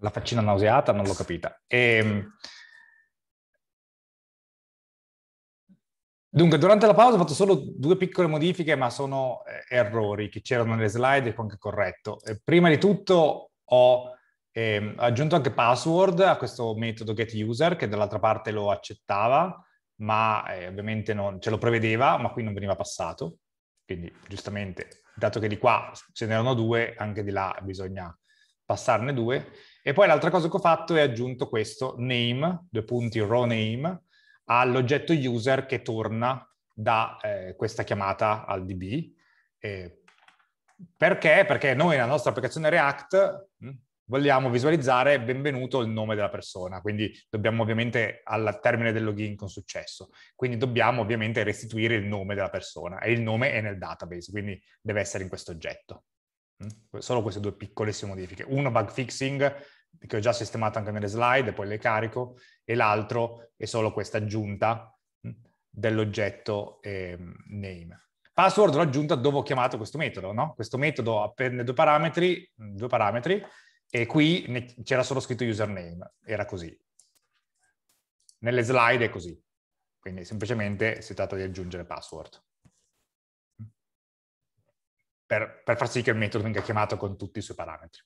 la faccina nauseata non l'ho capita. E... Ehm, dunque, durante la pausa ho fatto solo due piccole modifiche, ma sono eh, errori che c'erano nelle slide e ho anche corretto. Eh, prima di tutto ho eh, aggiunto anche password a questo metodo getUser, che dall'altra parte lo accettava, ma eh, ovviamente non, ce lo prevedeva, ma qui non veniva passato. Quindi, giustamente, dato che di qua ce n'erano due, anche di là bisogna passarne due. E poi l'altra cosa che ho fatto è aggiunto questo name, due punti raw name, all'oggetto user che torna da eh, questa chiamata al DB. Eh, perché? Perché noi nella nostra applicazione React mh, mm, vogliamo visualizzare benvenuto il nome della persona, quindi dobbiamo ovviamente al termine del login con successo, quindi dobbiamo ovviamente restituire il nome della persona e il nome è nel database, quindi deve essere in questo oggetto. Mm, solo queste due piccolissime modifiche. Uno bug fixing che ho già sistemato anche nelle slide, poi le carico, e l'altro è solo questa aggiunta dell'oggetto eh, name. Password l'ho aggiunta dove ho chiamato questo metodo, no? Questo metodo appende due parametri, due parametri e qui c'era solo scritto username, era così. Nelle slide è così, quindi semplicemente si tratta di aggiungere password. Per, per far sì che il metodo venga chiamato con tutti i suoi parametri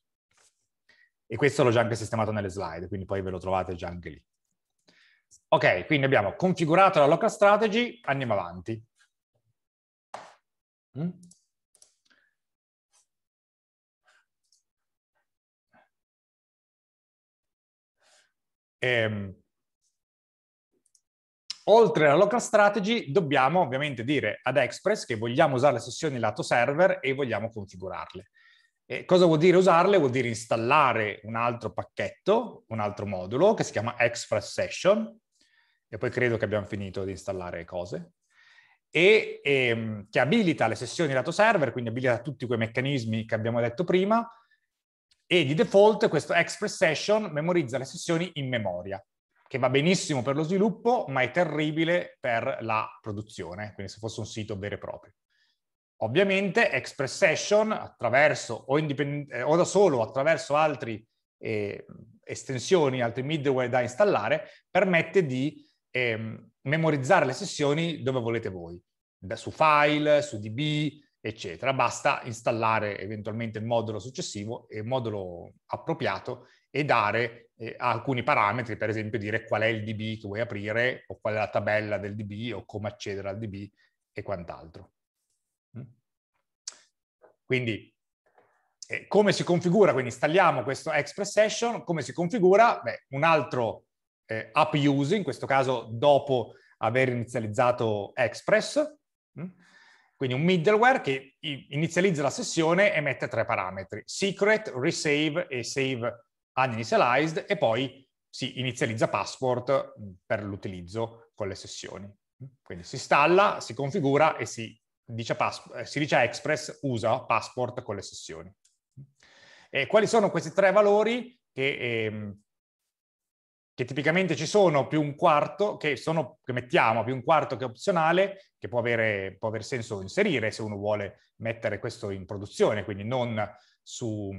e questo l'ho già anche sistemato nelle slide, quindi poi ve lo trovate già anche lì. Ok, quindi abbiamo configurato la local strategy, andiamo avanti. Mm? Ehm, oltre alla local strategy dobbiamo ovviamente dire ad Express che vogliamo usare le sessioni lato server e vogliamo configurarle. Eh, cosa vuol dire usarle? Vuol dire installare un altro pacchetto, un altro modulo che si chiama Express Session e poi credo che abbiamo finito di installare cose e ehm, che abilita le sessioni lato server, quindi abilita tutti quei meccanismi che abbiamo detto prima e di default questo Express Session memorizza le sessioni in memoria che va benissimo per lo sviluppo ma è terribile per la produzione, quindi se fosse un sito vero e proprio. Ovviamente Express Session attraverso o, indipend- eh, o da solo o attraverso altre eh, estensioni, altri midware da installare, permette di eh, memorizzare le sessioni dove volete voi, da, su file, su DB, eccetera. Basta installare eventualmente il modulo successivo e il modulo appropriato e dare eh, alcuni parametri, per esempio dire qual è il DB che vuoi aprire o qual è la tabella del DB o come accedere al DB e quant'altro. Quindi eh, come si configura? Quindi installiamo questo Express Session, come si configura? Beh, un altro eh, app use, in questo caso dopo aver inizializzato Express, mm? quindi un middleware che inizializza la sessione e mette tre parametri, secret, resave e save uninitialized e poi si inizializza password mm, per l'utilizzo con le sessioni. Mm? Quindi si installa, si configura e si dice pass- eh, si dice Express usa passport con le sessioni. E quali sono questi tre valori che, ehm, che tipicamente ci sono più un quarto, che, sono, che, mettiamo più un quarto che opzionale, che può avere, può avere senso inserire se uno vuole mettere questo in produzione, quindi non su,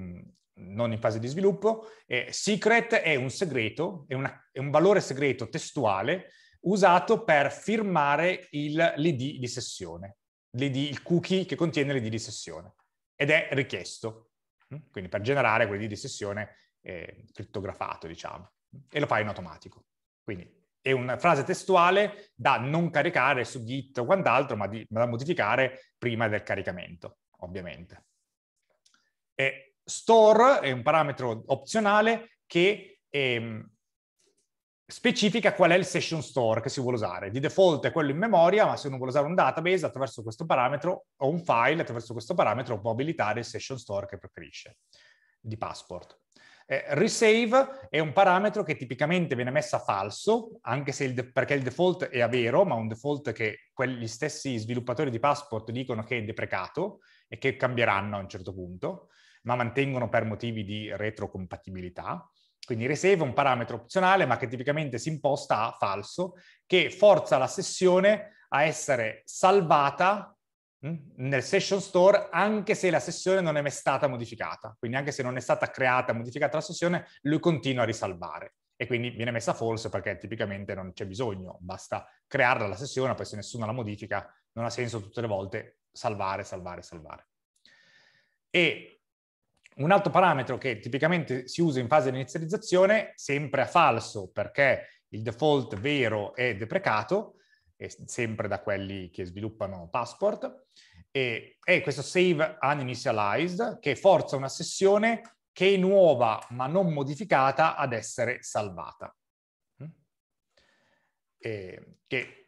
non in fase di sviluppo. Eh, secret è un segreto, è, una, è, un valore segreto testuale usato per firmare il, l'ID di sessione il cookie che contiene l'id di sessione ed è richiesto, mm? quindi per generare quell'id di sessione eh, criptografato, diciamo, e lo fai in automatico. Quindi è una frase testuale da non caricare su Git o quant'altro, ma, di, ma da modificare prima del caricamento, ovviamente. E store è un parametro opzionale che ehm, specifica qual è il session store che si vuole usare. Di default è quello in memoria, ma se uno vuole usare un database attraverso questo parametro o un file attraverso questo parametro può abilitare il session store che preferisce di passport. Eh, resave è un parametro che tipicamente viene messo a falso, anche se il perché il default è a vero, ma un default che gli stessi sviluppatori di passport dicono che è deprecato e che cambieranno a un certo punto, ma mantengono per motivi di retrocompatibilità. Quindi resave è un parametro opzionale ma che tipicamente si imposta a falso, che forza la sessione a essere salvata mm, nel session store anche se la sessione non è mai stata modificata. Quindi anche se non è stata creata, e modificata la sessione, lui continua a risalvare. E quindi viene messa false perché tipicamente non c'è bisogno, basta crearla la sessione, poi se nessuno la modifica non ha senso tutte le volte salvare, salvare, salvare. E un altro parametro che tipicamente si usa in fase di inizializzazione, sempre a falso, perché il default vero è deprecato, è sempre da quelli che sviluppano Passport, e è questo save uninitialized che forza una sessione che è nuova ma non modificata ad essere salvata. Mm? E che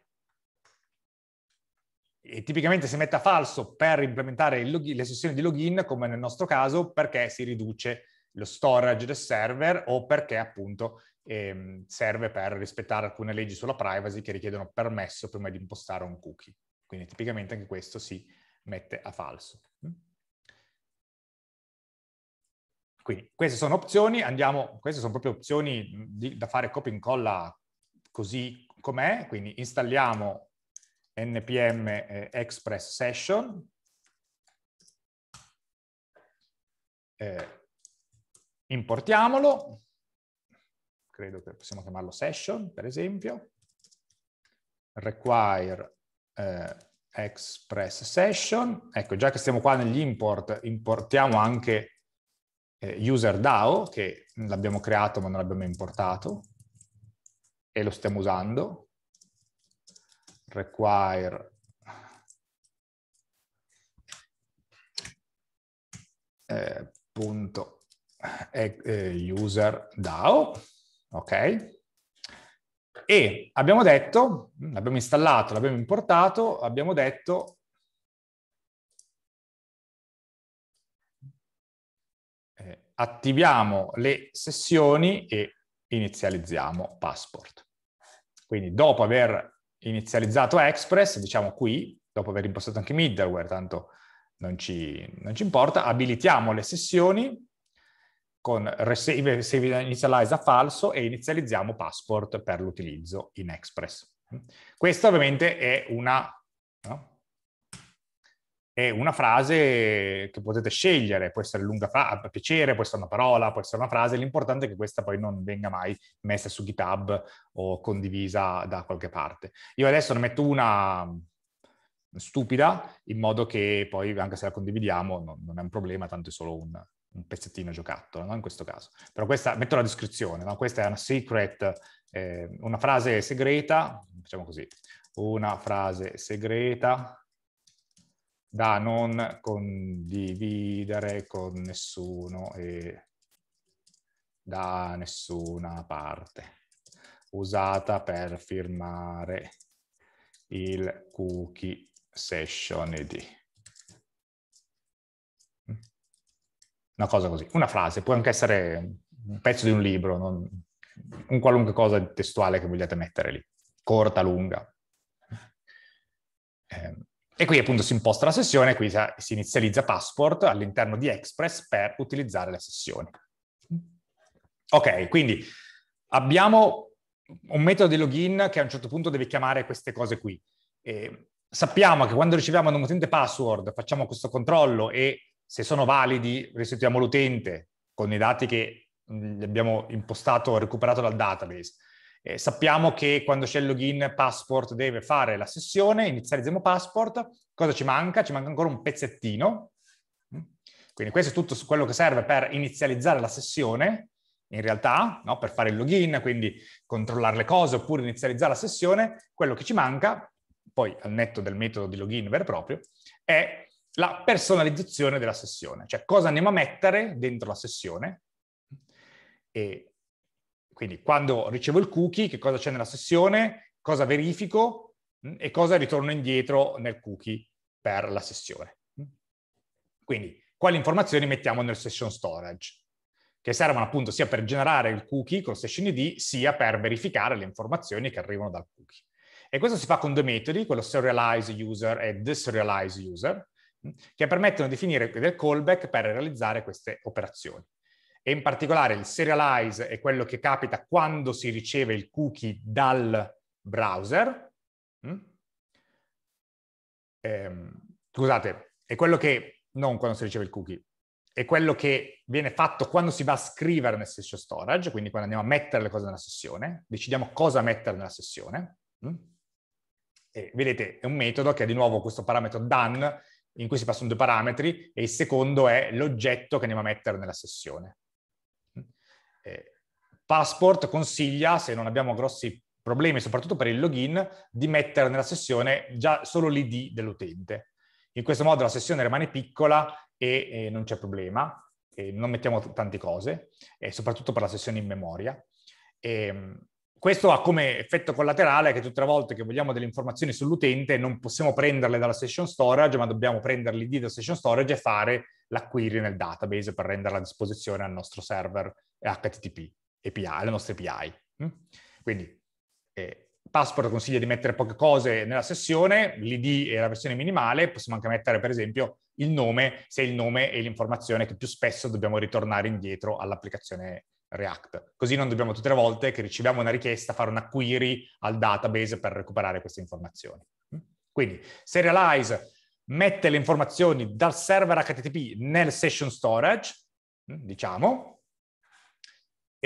e tipicamente si mette a falso per implementare login, le sessioni di login, come nel nostro caso, perché si riduce lo storage del server o perché appunto ehm, serve per rispettare alcune leggi sulla privacy che richiedono permesso prima di impostare un cookie. Quindi tipicamente anche questo si mette a falso. Mm. Quindi queste sono opzioni, andiamo, queste sono proprio opzioni mm, di, da fare copia e incolla così com'è, quindi installiamo npm eh, express session eh, importiamolo credo che possiamo chiamarlo session per esempio require eh, express session ecco già che stiamo qua negli import importiamo anche eh, user DAO che l'abbiamo creato ma non l'abbiamo importato e lo stiamo usando require eh, punto eh, user DAO, ok? E abbiamo detto, l'abbiamo installato, l'abbiamo importato, abbiamo detto eh, attiviamo le sessioni e inizializziamo passport. Quindi dopo aver inizializzato Express, diciamo qui, dopo aver impostato anche middleware, tanto non ci, non ci importa, abilitiamo le sessioni con receive, save initialize a falso e inizializziamo passport per l'utilizzo in Express. Questa ovviamente è una, no? è una frase che potete scegliere, può essere lunga fra- a piacere, può essere una parola, può essere una frase, l'importante è che questa poi non venga mai messa su GitHub o condivisa da qualche parte. Io adesso ne metto una stupida, in modo che poi anche se la condividiamo non, non è un problema, tanto è solo un, un pezzettino giocattolo, no? in questo caso. Però questa, metto la descrizione, no? questa è una secret, eh, una frase segreta, facciamo così, una frase segreta da non condividere con nessuno e da nessuna parte, usata per firmare il cookie session id. Mm? Una cosa così, una frase, può anche essere un pezzo di un libro, non, un qualunque cosa testuale che vogliate mettere lì, corta, lunga. Eh, e qui appunto si imposta la sessione, qui si inizializza Passport all'interno di Express per utilizzare la sessione. Ok, quindi abbiamo un metodo di login che a un certo punto deve chiamare queste cose qui. E sappiamo che quando riceviamo da un utente password facciamo questo controllo e se sono validi restituiamo l'utente con i dati che abbiamo impostato o recuperato dal database. Eh, sappiamo che quando c'è il login passport deve fare la sessione, inizializziamo passport. Cosa ci manca? Ci manca ancora un pezzettino. Mm. Quindi questo è tutto quello che serve per inizializzare la sessione, in realtà, no? per fare il login, quindi controllare le cose oppure inizializzare la sessione. Quello che ci manca, poi al netto del metodo di login vero e proprio, è la personalizzazione della sessione, cioè cosa andiamo a mettere dentro la sessione. E quindi quando ricevo il cookie, che cosa c'è nella sessione, cosa verifico mm, e cosa ritorno indietro nel cookie per la sessione. Mm. Quindi quali informazioni mettiamo nel session storage, che servono appunto sia per generare il cookie con session ID, sia per verificare le informazioni che arrivano dal cookie. E questo si fa con due metodi, quello serialize user e deserialize user, mm, che permettono di definire del callback per realizzare queste operazioni e in particolare il serialize è quello che capita quando si riceve il cookie dal browser. Mm? Eh, scusate, è quello che, non quando si riceve il cookie, è quello che viene fatto quando si va a scrivere nel session storage, quindi quando andiamo a mettere le cose nella sessione, decidiamo cosa mettere nella sessione. Mm? E vedete, è un metodo che ha di nuovo questo parametro done, in cui si passano due parametri, e il secondo è l'oggetto che andiamo a mettere nella sessione. Eh, Passport consiglia, se non abbiamo grossi problemi, soprattutto per il login, di mettere nella sessione già solo l'ID dell'utente. In questo modo la sessione rimane piccola e, e eh, non c'è problema, non mettiamo t- tante cose, soprattutto per la sessione in memoria. E, ehm, questo ha come effetto collaterale che tutte le volte che vogliamo delle informazioni sull'utente non possiamo prenderle dalla session storage, ma dobbiamo prendere l'ID dalla session storage e fare la query nel database per renderla a disposizione al nostro server HTTP, API, alle nostre API. Mm? Quindi eh, Passport consiglia di mettere poche cose nella sessione, l'ID è la versione minimale, possiamo anche mettere per esempio il nome, se il nome è l'informazione che più spesso dobbiamo ritornare indietro all'applicazione React. Così non dobbiamo tutte le volte che riceviamo una richiesta fare una query al database per recuperare queste informazioni. Mm? Quindi Serialize mette le informazioni dal server HTTP nel session storage, mm, diciamo,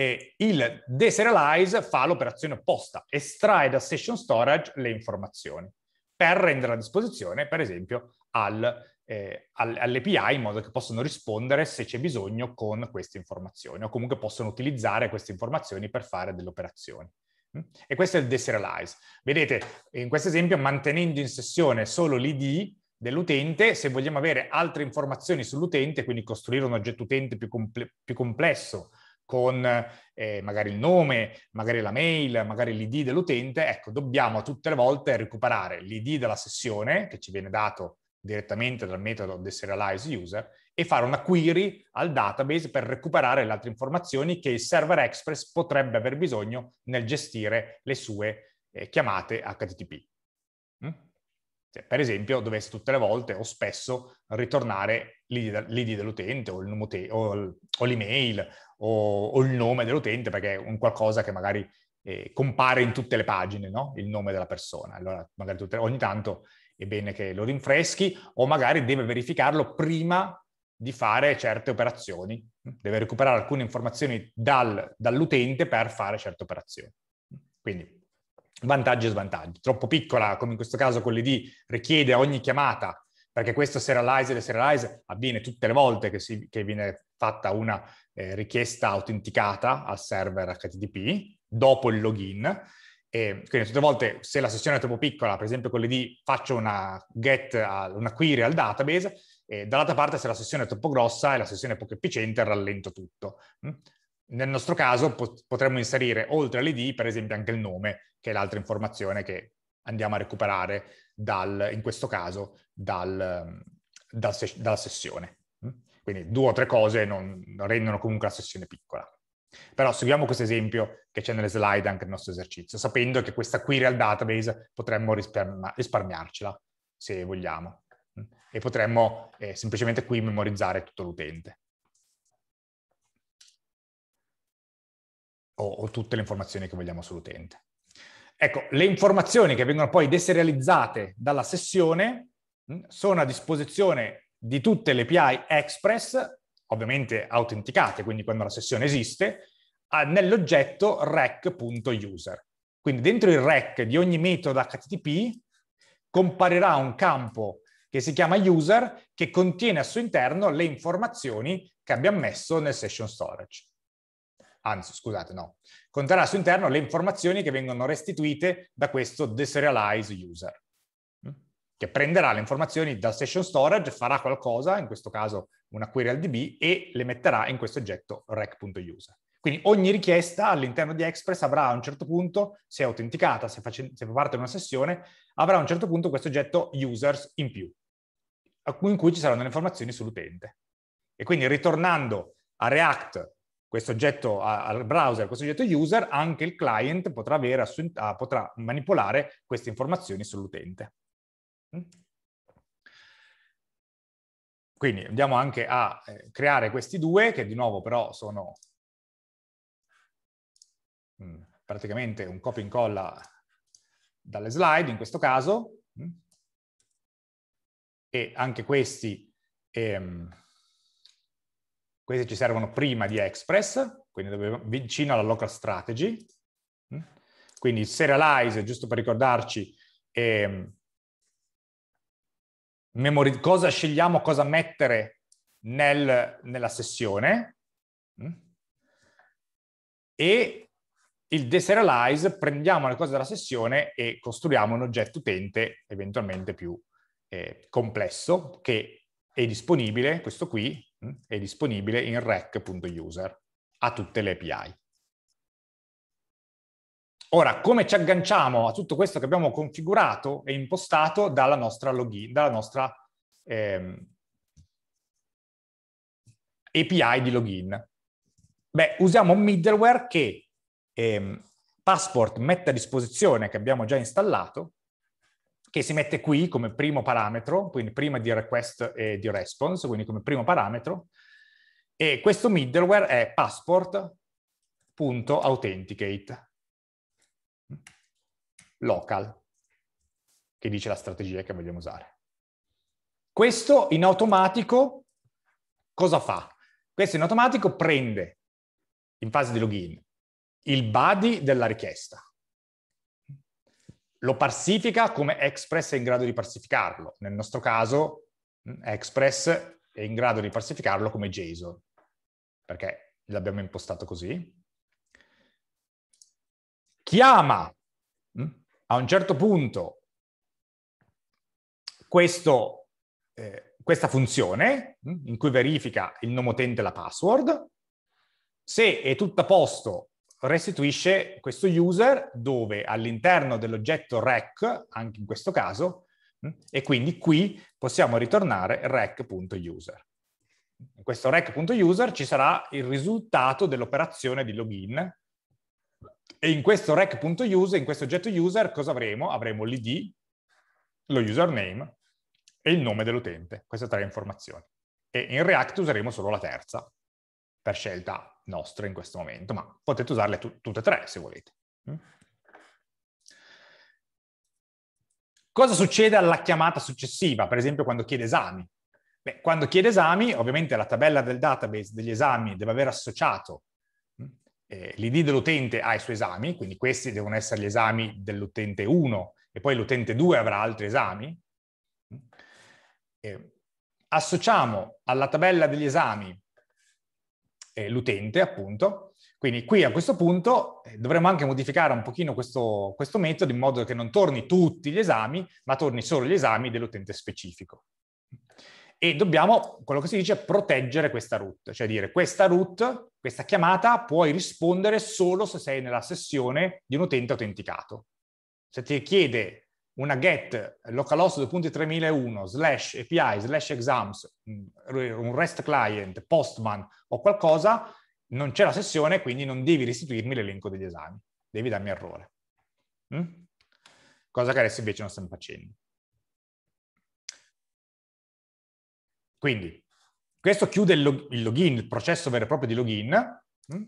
e il deserialize fa l'operazione opposta, estrae da session storage le informazioni per renderle a disposizione, per esempio, al, eh, all'API in modo che possano rispondere se c'è bisogno con queste informazioni o comunque possono utilizzare queste informazioni per fare delle operazioni. Mm? E questo è il deserialize. Vedete, in questo esempio, mantenendo in sessione solo l'ID, dell'utente, se vogliamo avere altre informazioni sull'utente, quindi costruire un oggetto utente più, comple più complesso con eh, magari il nome, magari la mail, magari l'ID dell'utente, ecco, dobbiamo tutte le volte recuperare l'ID della sessione che ci viene dato direttamente dal metodo user e fare una query al database per recuperare le altre informazioni che il server Express potrebbe aver bisogno nel gestire le sue eh, chiamate HTTP. Mm? Cioè, per esempio, dovesse tutte le volte o spesso ritornare l'ID dell'utente o, il o l'email o, o il nome dell'utente, perché è un qualcosa che magari eh, compare in tutte le pagine, no? il nome della persona. Allora magari tutte, ogni tanto è bene che lo rinfreschi o magari deve verificarlo prima di fare certe operazioni, deve recuperare alcune informazioni dal, dall'utente per fare certe operazioni. Quindi vantaggi e svantaggi. Troppo piccola, come in questo caso con l'ID, richiede ogni chiamata perché questo serialize e serialize avviene tutte le volte che, si, che viene fatta una eh, richiesta autenticata al server HTTP dopo il login. E quindi tutte le volte se la sessione è troppo piccola, per esempio con l'ID faccio una get, una query al database, e dall'altra parte se la sessione è troppo grossa e la sessione è poco efficiente, rallento tutto. Mm? Nel nostro caso potremmo inserire oltre all'ID, per esempio, anche il nome, che è l'altra informazione che andiamo a recuperare dal, in questo caso dal, ehm, dal se- dalla sessione. Mm? Quindi due o tre cose non rendono comunque la sessione piccola. Però seguiamo questo esempio che c'è nelle slide anche nel nostro esercizio, sapendo che questa query al database potremmo risparmi- risparmiarcela, se vogliamo, mm? e potremmo eh, semplicemente qui memorizzare tutto l'utente. o tutte le informazioni che vogliamo sull'utente. Ecco, le informazioni che vengono poi deserializzate dalla sessione mm, sono a disposizione di tutte le API Express, ovviamente autenticate, quindi quando la sessione esiste, nell'oggetto rec.user. Quindi dentro il rec di ogni metodo HTTP comparirà un campo che si chiama user che contiene al suo interno le informazioni che abbiamo messo nel session storage anzi scusate no, conterrà al interno le informazioni che vengono restituite da questo deserialize user, mm? che prenderà le informazioni dal session storage, farà qualcosa, in questo caso una query al DB, e le metterà in questo oggetto rec.user. Quindi ogni richiesta all'interno di Express avrà a un certo punto, se è autenticata, se, face, se fa parte di una sessione, avrà a un certo punto questo oggetto users in più, in cui ci saranno le informazioni sull'utente. E quindi ritornando a React questo oggetto al browser, questo oggetto user, anche il client potrà, avere, ah, potrà manipolare queste informazioni sull'utente. Mm? Quindi andiamo anche a eh, creare questi due, che di nuovo però sono mm, praticamente un copia e incolla dalle slide in questo caso, mm? e anche questi... Ehm, queste ci servono prima di Express, quindi dove, vicino alla local strategy. Mm. Quindi serialize, giusto per ricordarci, è, ehm, memori- cosa scegliamo, cosa mettere nel, nella sessione. Mm. E il deserialize prendiamo le cose della sessione e costruiamo un oggetto utente eventualmente più eh, complesso che è disponibile, questo qui, Mm? è disponibile in rec.user a tutte le API. Ora, come ci agganciamo a tutto questo che abbiamo configurato e impostato dalla nostra login, dalla nostra ehm, API di login? Beh, usiamo un middleware che ehm, Passport mette a disposizione, che abbiamo già installato, che si mette qui come primo parametro, quindi prima di request e di response, quindi come primo parametro, e questo middleware è passport.authenticate local, che dice la strategia che vogliamo usare. Questo in automatico cosa fa? Questo in automatico prende in fase di login il body della richiesta lo parsifica come Express è in grado di parsificarlo. Nel nostro caso, mm, Express è in grado di parsificarlo come JSON, perché l'abbiamo impostato così. Chiama mm, a un certo punto questo, eh, questa funzione mm, in cui verifica il nome utente e la password. Se è tutto a posto, restituisce questo user dove all'interno dell'oggetto rec, anche in questo caso, mm, e quindi qui possiamo ritornare rec.user. In questo rec.user ci sarà il risultato dell'operazione di login e in questo rec.user, in questo oggetto user, cosa avremo? Avremo l'id, lo username e il nome dell'utente, queste tre informazioni. E in React useremo solo la terza, per scelta nostre in questo momento, ma potete usarle tu- tutte e tre se volete. Mm? Cosa succede alla chiamata successiva, per esempio quando chiede esami? Beh, quando chiede esami, ovviamente la tabella del database degli esami deve aver associato mm, eh, l'ID dell'utente ai suoi esami, quindi questi devono essere gli esami dell'utente 1 e poi l'utente 2 avrà altri esami. Eh, associamo alla tabella degli esami eh, l'utente, appunto. Quindi qui a questo punto eh, dovremmo anche modificare un pochino questo, questo metodo in modo che non torni tutti gli esami, ma torni solo gli esami dell'utente specifico. E dobbiamo, quello che si dice, proteggere questa root, cioè dire questa root, questa chiamata puoi rispondere solo se sei nella sessione di un utente autenticato. Se ti chiede una get localhost 2.3001 slash API slash exams, mm, un REST client, Postman o qualcosa, non c'è la sessione, quindi non devi restituirmi l'elenco degli esami, devi darmi errore. Mm? Cosa che adesso invece non stiamo facendo. Quindi, questo chiude il, login, il processo vero e proprio di login. Mm?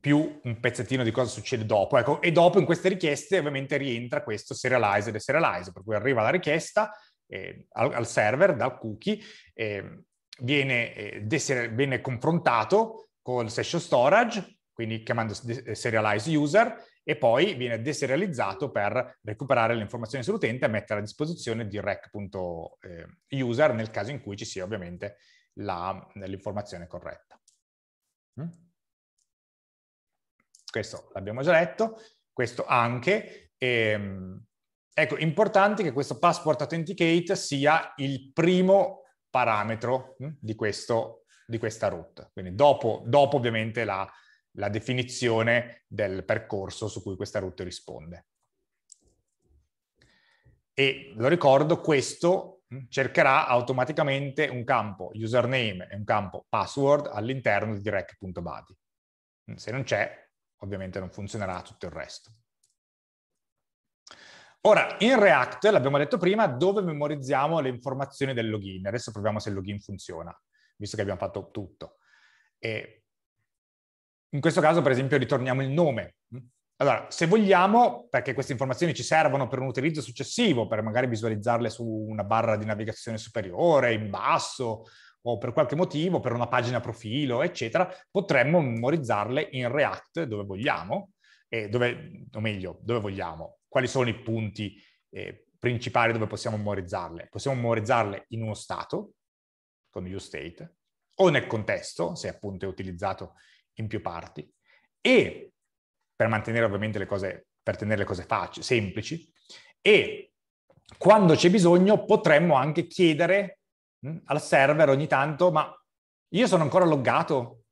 più un pezzettino di cosa succede dopo. Ecco, e dopo in queste richieste ovviamente rientra questo serialize e serializer, per cui arriva la richiesta eh, al, al, server dal cookie, eh, viene, eh, deseri- viene, confrontato col session storage, quindi chiamando de- serialize user, e poi viene deserializzato per recuperare le informazioni sull'utente e mettere a disposizione di rec.user eh, nel caso in cui ci sia ovviamente la, l'informazione corretta. Mm? Questo l'abbiamo già letto, questo anche. E, ehm, ecco, importante che questo passport authenticate sia il primo parametro hm, di, questo, di questa route. Quindi dopo, dopo ovviamente la, la definizione del percorso su cui questa route risponde. E lo ricordo, questo hm, cercherà automaticamente un campo username e un campo password all'interno di direct.body. Hm, se non c'è, ovviamente non funzionerà tutto il resto. Ora, in React, l'abbiamo detto prima, dove memorizziamo le informazioni del login? Adesso proviamo se il login funziona, visto che abbiamo fatto tutto. E in questo caso, per esempio, ritorniamo il nome. Allora, se vogliamo, perché queste informazioni ci servono per un utilizzo successivo, per magari visualizzarle su una barra di navigazione superiore, in basso, o per qualche motivo, per una pagina profilo, eccetera, potremmo memorizzarle in React dove vogliamo, dove, o meglio, dove vogliamo, quali sono i punti eh, principali dove possiamo memorizzarle. Possiamo memorizzarle in uno stato, con useState, o nel contesto, se appunto è utilizzato in più parti, e per mantenere ovviamente le cose, per tenere le cose facili, semplici, e quando c'è bisogno potremmo anche chiedere Mm? al server ogni tanto, ma io sono ancora loggato,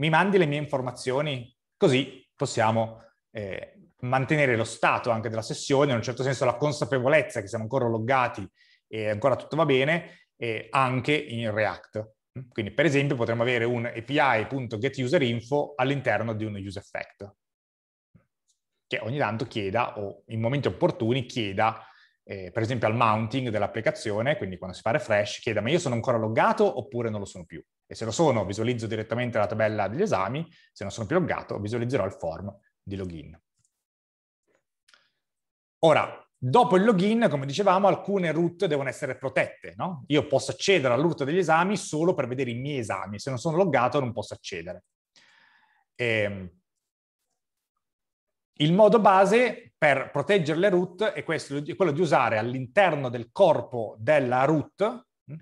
mi mandi le mie informazioni, così possiamo eh, mantenere lo stato anche della sessione, in un certo senso la consapevolezza che siamo ancora loggati e ancora tutto va bene, eh, anche in React. Mm? Quindi per esempio potremmo avere un api.getUserInfo all'interno di uno useEffect, che ogni tanto chieda o in momenti opportuni chieda eh, per esempio al mounting dell'applicazione, quindi quando si fa refresh, chiede ma io sono ancora loggato oppure non lo sono più? E se lo sono visualizzo direttamente la tabella degli esami, se non sono più loggato visualizzerò il form di login. Ora, dopo il login, come dicevamo, alcune route devono essere protette, no? Io posso accedere alla degli esami solo per vedere i miei esami, se non sono loggato non posso accedere. Ehm... Il modo base per proteggere le root è, questo, è quello di usare all'interno del corpo della root mm,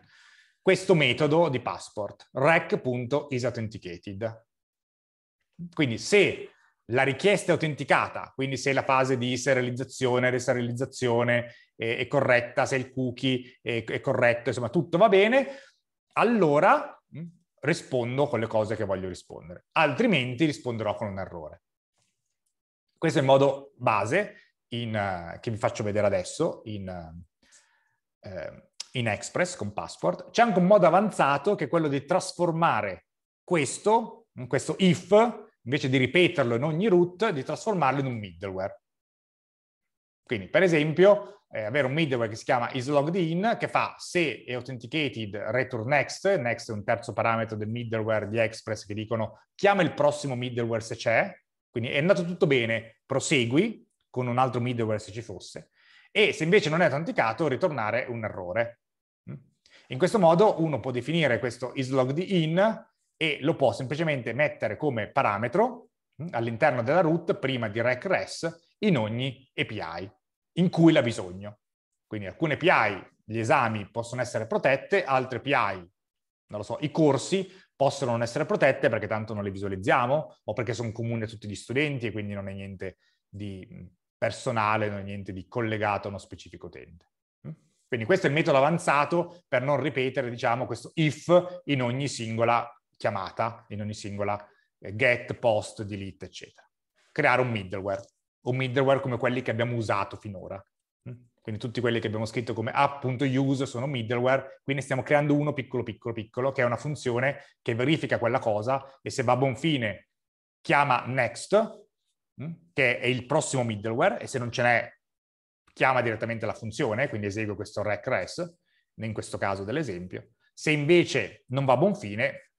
questo metodo di passport, rec.isAuthenticated. Quindi se la richiesta è autenticata, quindi se la fase di serializzazione, reserializzazione è, è corretta, se il cookie è, è corretto, insomma tutto va bene, allora mm, rispondo con le cose che voglio rispondere, altrimenti risponderò con un errore. Questo è il modo base in, uh, che vi faccio vedere adesso in, uh, in Express con Passport. C'è anche un modo avanzato che è quello di trasformare questo, questo if, invece di ripeterlo in ogni root, di trasformarlo in un middleware. Quindi, per esempio, eh, avere un middleware che si chiama isLoggedIn, che fa se è authenticated return next, next è un terzo parametro del middleware di Express che dicono chiama il prossimo middleware se c'è, quindi è andato tutto bene, prosegui con un altro middleware se ci fosse, e se invece non è autenticato, ritornare un errore. Mm? In questo modo uno può definire questo isLoggedIn e lo può semplicemente mettere come parametro mm, all'interno della root prima di RECRESS in ogni API in cui l'ha bisogno. Quindi alcune API, gli esami possono essere protette, altre API, non lo so, i corsi possono non essere protette perché tanto non le visualizziamo o perché sono comuni a tutti gli studenti e quindi non è niente di personale, non è niente di collegato a uno specifico utente. Mm? Quindi questo è il metodo avanzato per non ripetere, diciamo, questo if in ogni singola chiamata, in ogni singola eh, get, post, delete, eccetera. Creare un middleware, un middleware come quelli che abbiamo usato finora quindi tutti quelli che abbiamo scritto come app.use sono middleware, quindi stiamo creando uno piccolo piccolo piccolo, che è una funzione che verifica quella cosa e se va a buon fine chiama next, mm, che è il prossimo middleware, e se non ce n'è chiama direttamente la funzione, quindi esegue questo rec res, in questo caso dell'esempio. Se invece non va a buon fine,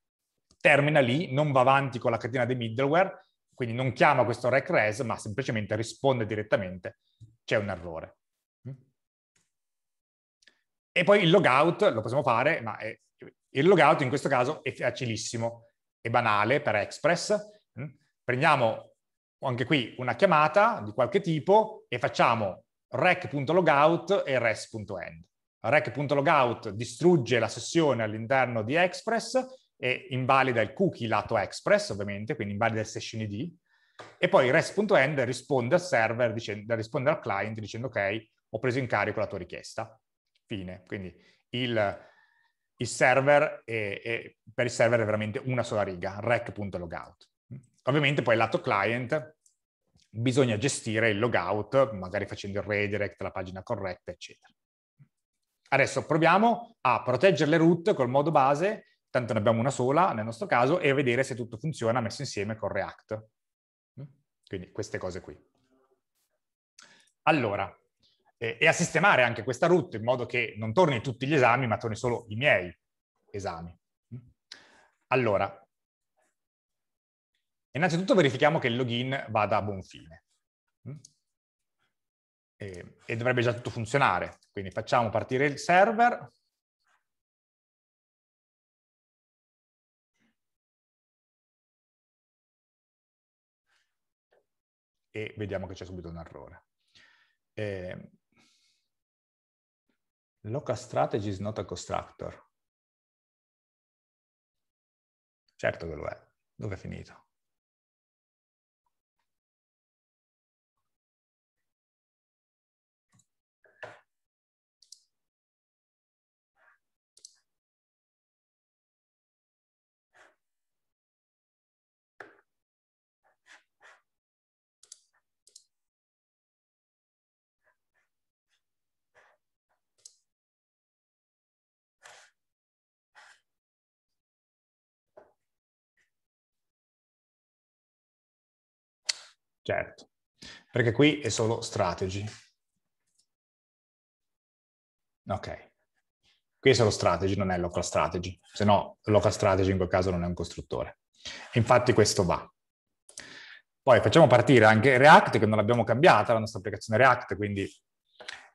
termina lì, non va avanti con la catena dei middleware, quindi non chiama questo rec ma semplicemente risponde direttamente, c'è un errore. E poi il logout lo possiamo fare, ma è, il logout in questo caso è facilissimo, è banale per Express. Mm. Prendiamo anche qui una chiamata di qualche tipo e facciamo rec.logout e res.end. Rec.logout distrugge la sessione all'interno di Express e invalida il cookie lato Express, ovviamente, quindi invalida il session ID. E poi res.end risponde al server, risponde al client dicendo ok, ho preso in carico la tua richiesta. Fine. Quindi il, il server, è, è, per il server è veramente una sola riga, rec.logout. Ovviamente poi lato client bisogna gestire il logout, magari facendo il redirect, la pagina corretta, eccetera. Adesso proviamo a proteggere le root col modo base, tanto ne abbiamo una sola nel nostro caso, e a vedere se tutto funziona messo insieme con React. Quindi queste cose qui. Allora, eh, e a sistemare anche questa route in modo che non torni tutti gli esami, ma torni solo i miei esami. Allora, innanzitutto verifichiamo che il login vada a buon fine. E, e dovrebbe già tutto funzionare. Quindi facciamo partire il server, e vediamo che c'è subito un errore. Eh, Local strategy is not a constructor. Certo che lo è. Dove è finito? Certo, perché qui è solo strategy. Ok, qui è solo strategy, non è local strategy, se no local strategy in quel caso non è un costruttore. infatti questo va. Poi facciamo partire anche React, che non l'abbiamo cambiata, la nostra applicazione React, quindi...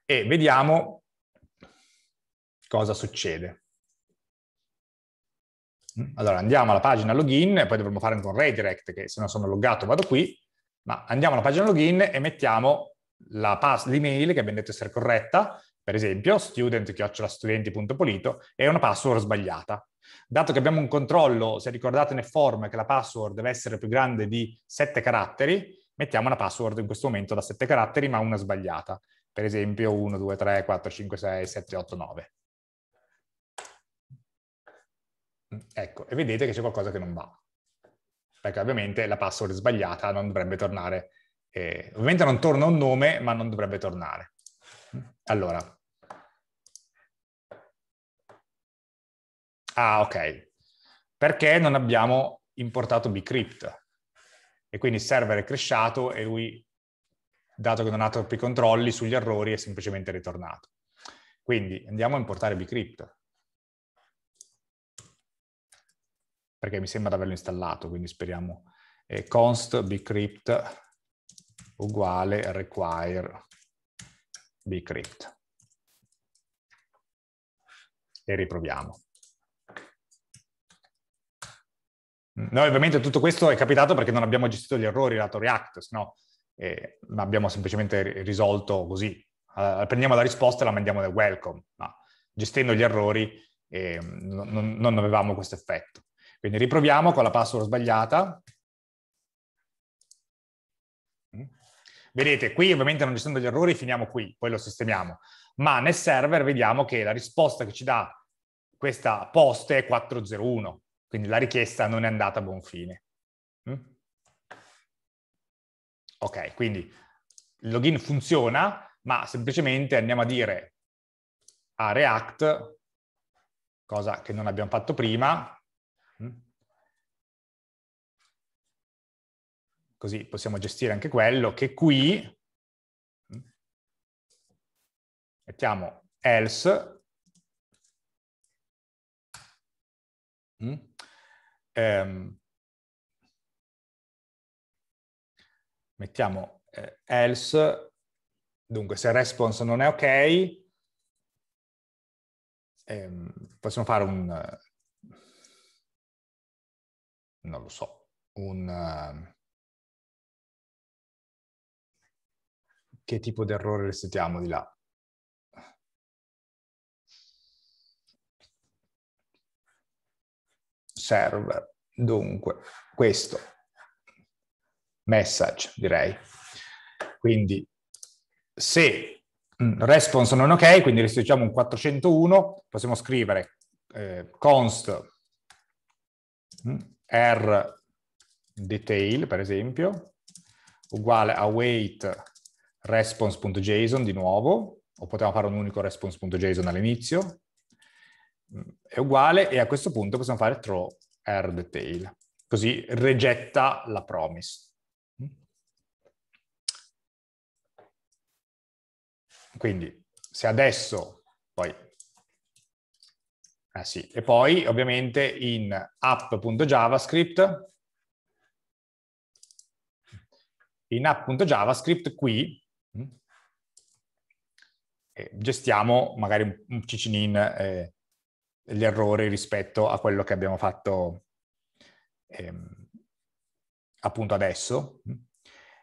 E vediamo cosa succede. Mm, allora andiamo alla pagina login, poi dovremmo fare anche un redirect, che se non sono loggato vado qui, ma andiamo alla pagina login e mettiamo la pass, l'email che abbiamo detto essere corretta, per esempio student e una password sbagliata. Dato che abbiamo un controllo, se ricordate nel form, che la password deve essere più grande di 7 caratteri, mettiamo una password in questo momento da 7 caratteri, ma una sbagliata. Per esempio 1, 2, 3, 4, 5, 6, 7, 8, 9. Ecco, e vedete che c'è qualcosa che non va perché ovviamente la password sbagliata non dovrebbe tornare. Eh, ovviamente non torna un nome, ma non dovrebbe tornare. Allora. Ah, ok. Perché non abbiamo importato bcrypt? E quindi il server è crashato e lui, dato che non ha troppi controlli sugli errori, è semplicemente ritornato. Quindi andiamo a importare bcrypt. perché mi sembra di averlo installato, quindi speriamo. Eh, const bcrypt uguale require bcrypt. E riproviamo. Noi ovviamente tutto questo è capitato perché non abbiamo gestito gli errori relato React, se no eh, l'abbiamo semplicemente risolto così. Allora, eh, prendiamo la risposta e la mandiamo nel welcome, ma gestendo gli errori eh, non, non avevamo questo effetto. Quindi riproviamo con la password sbagliata. Vedete, qui ovviamente non ci sono degli errori, finiamo qui, poi lo sistemiamo. Ma nel server vediamo che la risposta che ci dà questa post è 401, quindi la richiesta non è andata a buon fine. Mm? Ok, quindi il login funziona, ma semplicemente andiamo a dire a React, cosa che non abbiamo fatto prima, così possiamo gestire anche quello, che qui mm, mettiamo else mm, ehm, mettiamo eh, else dunque se response non è ok ehm, possiamo fare un eh, non lo so un eh, che tipo di errore restituiamo di là. Server, dunque, questo, message direi. Quindi se mm, response non ok, quindi restituiamo un 401, possiamo scrivere eh, const mm, r detail, per esempio, uguale a weight response.json di nuovo, o potevamo fare un unico response.json all'inizio, mm, è uguale e a questo punto possiamo fare throw air detail, così rigetta la promise. Mm. Quindi se adesso poi... Ah sì, e poi ovviamente in app.javascript in app.javascript qui Mm. E gestiamo magari un, un cicinin eh, gli errori rispetto a quello che abbiamo fatto ehm, appunto adesso. Mm.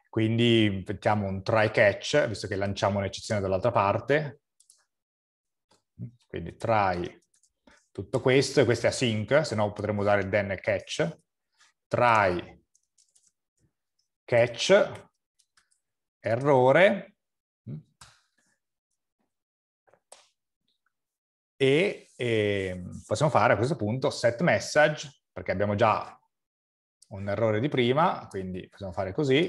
Quindi mettiamo un try catch, visto che lanciamo un'eccezione dall'altra parte. Mm. Quindi try tutto questo, e questo è async, se no potremmo usare il then catch. Try catch, errore e, e possiamo fare a questo punto set message perché abbiamo già un errore di prima, quindi possiamo fare così,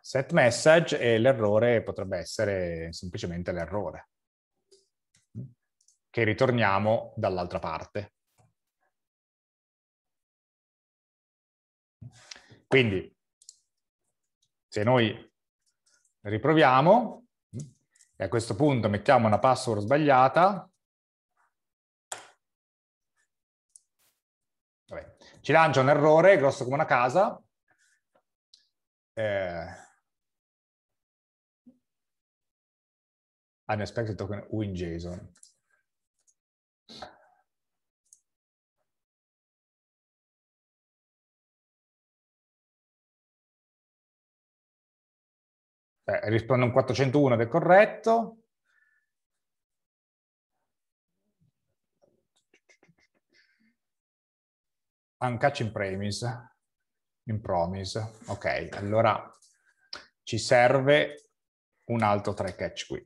set message e l'errore potrebbe essere semplicemente l'errore che ritorniamo dall'altra parte. Quindi se noi riproviamo e a questo punto mettiamo una password sbagliata, Vabbè. ci lancia un errore grosso come una casa, eh, unexpected token win JSON. eh, risponde un 401 ed è corretto. Un catch in premise, in promise. Ok, allora ci serve un altro try catch qui.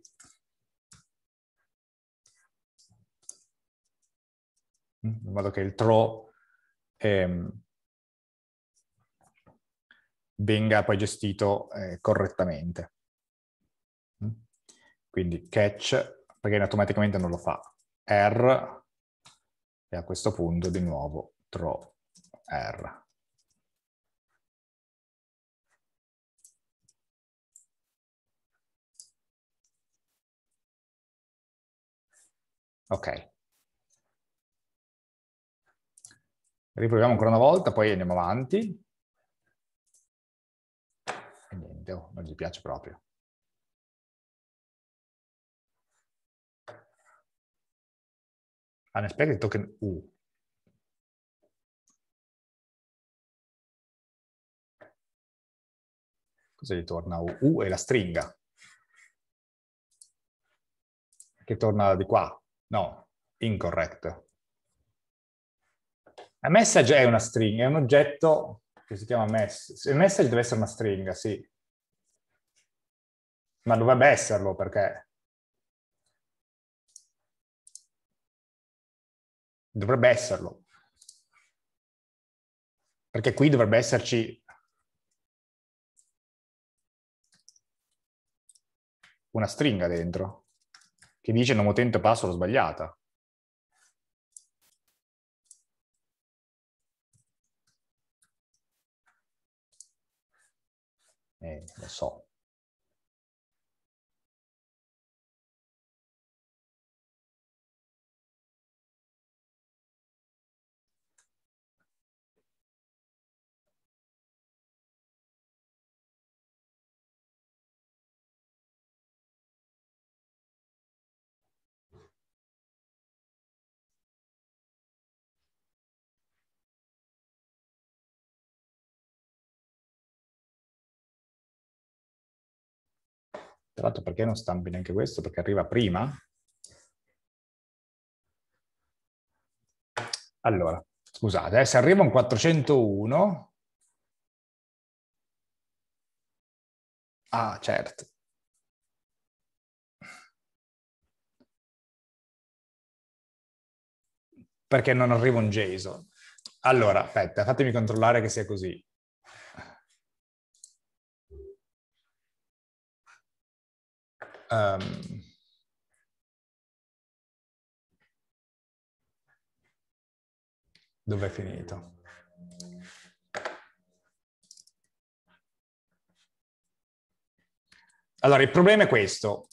Mm, in modo che il throw ehm, venga poi gestito eh, correttamente. Mm. Quindi catch, perché automaticamente non lo fa, R, e a questo punto di nuovo throw R. Ok. Riproviamo ancora una volta, poi andiamo avanti veramente oh, non gli piace proprio. Unexpected ah, token U. Uh. Cosa gli torna U? U è la stringa. Che torna di qua? No, incorrect. A message è una stringa, è un oggetto che si chiama message. Il message deve essere una stringa, sì ma dovrebbe esserlo perché dovrebbe esserlo. Perché qui dovrebbe esserci una stringa dentro che dice non utente password sbagliata. Eh, lo so. Tra l'altro perché non stampi neanche questo? Perché arriva prima? Allora, scusate, eh, se arriva un 401... Ah, certo. Perché non arriva un JSON. Allora, aspetta, fatemi controllare che sia così. Um, Dove è finito? Allora, il problema è questo.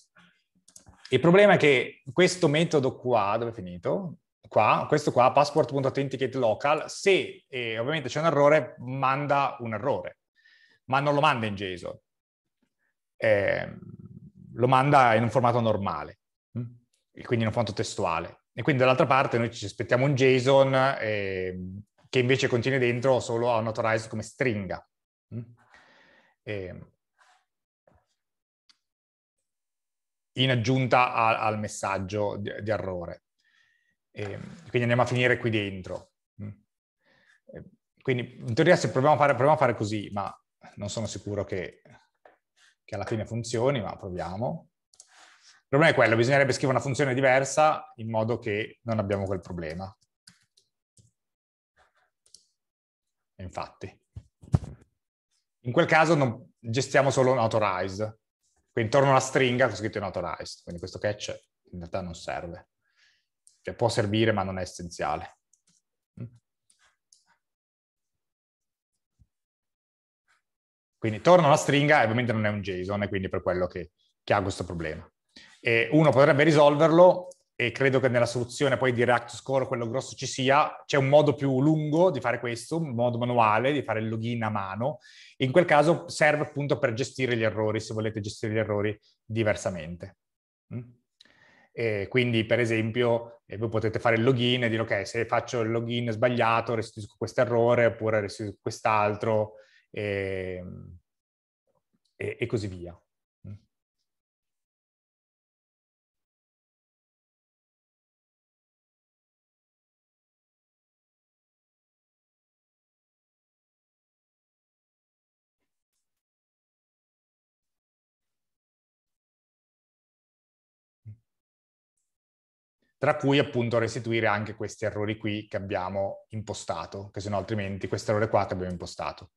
Il problema è che questo metodo qua, dove è finito? Qua, questo qua, passport.authenticate se eh, ovviamente c'è un errore, manda un errore, ma non lo manda in JSON. Eh, lo manda in un formato normale, mm, quindi in un formato testuale. E quindi dall'altra parte noi ci aspettiamo un JSON eh, che invece contiene dentro solo un authorized come stringa. Eh, in aggiunta a, al messaggio di, di errore. E ehm, quindi andiamo a finire qui dentro. Mm. Ehm, quindi in teoria se proviamo a fare, proviamo a fare così, ma non sono sicuro che che alla fine funzioni, ma proviamo. Il problema è quello, bisognerebbe scrivere una funzione diversa in modo che non abbiamo quel problema. E Infatti. In quel caso non, gestiamo solo un authorize. Qui intorno alla stringa ho scritto un authorize, quindi questo catch in realtà non serve. Cioè può servire ma non è essenziale. Quindi torna alla stringa e ovviamente non è un JSON e quindi per quello che, che ha questo problema. E uno potrebbe risolverlo e credo che nella soluzione poi di React Score quello grosso ci sia, c'è un modo più lungo di fare questo, un modo manuale di fare il login a mano. In quel caso serve appunto per gestire gli errori, se volete gestire gli errori diversamente. Mm? E quindi per esempio eh, voi potete fare il login e dire ok se faccio il login sbagliato restituisco questo errore oppure restituisco quest'altro e, ehm, e, e così via. Mm. tra cui appunto restituire anche questi errori qui che abbiamo impostato, che sono altrimenti questo errore qua che abbiamo impostato.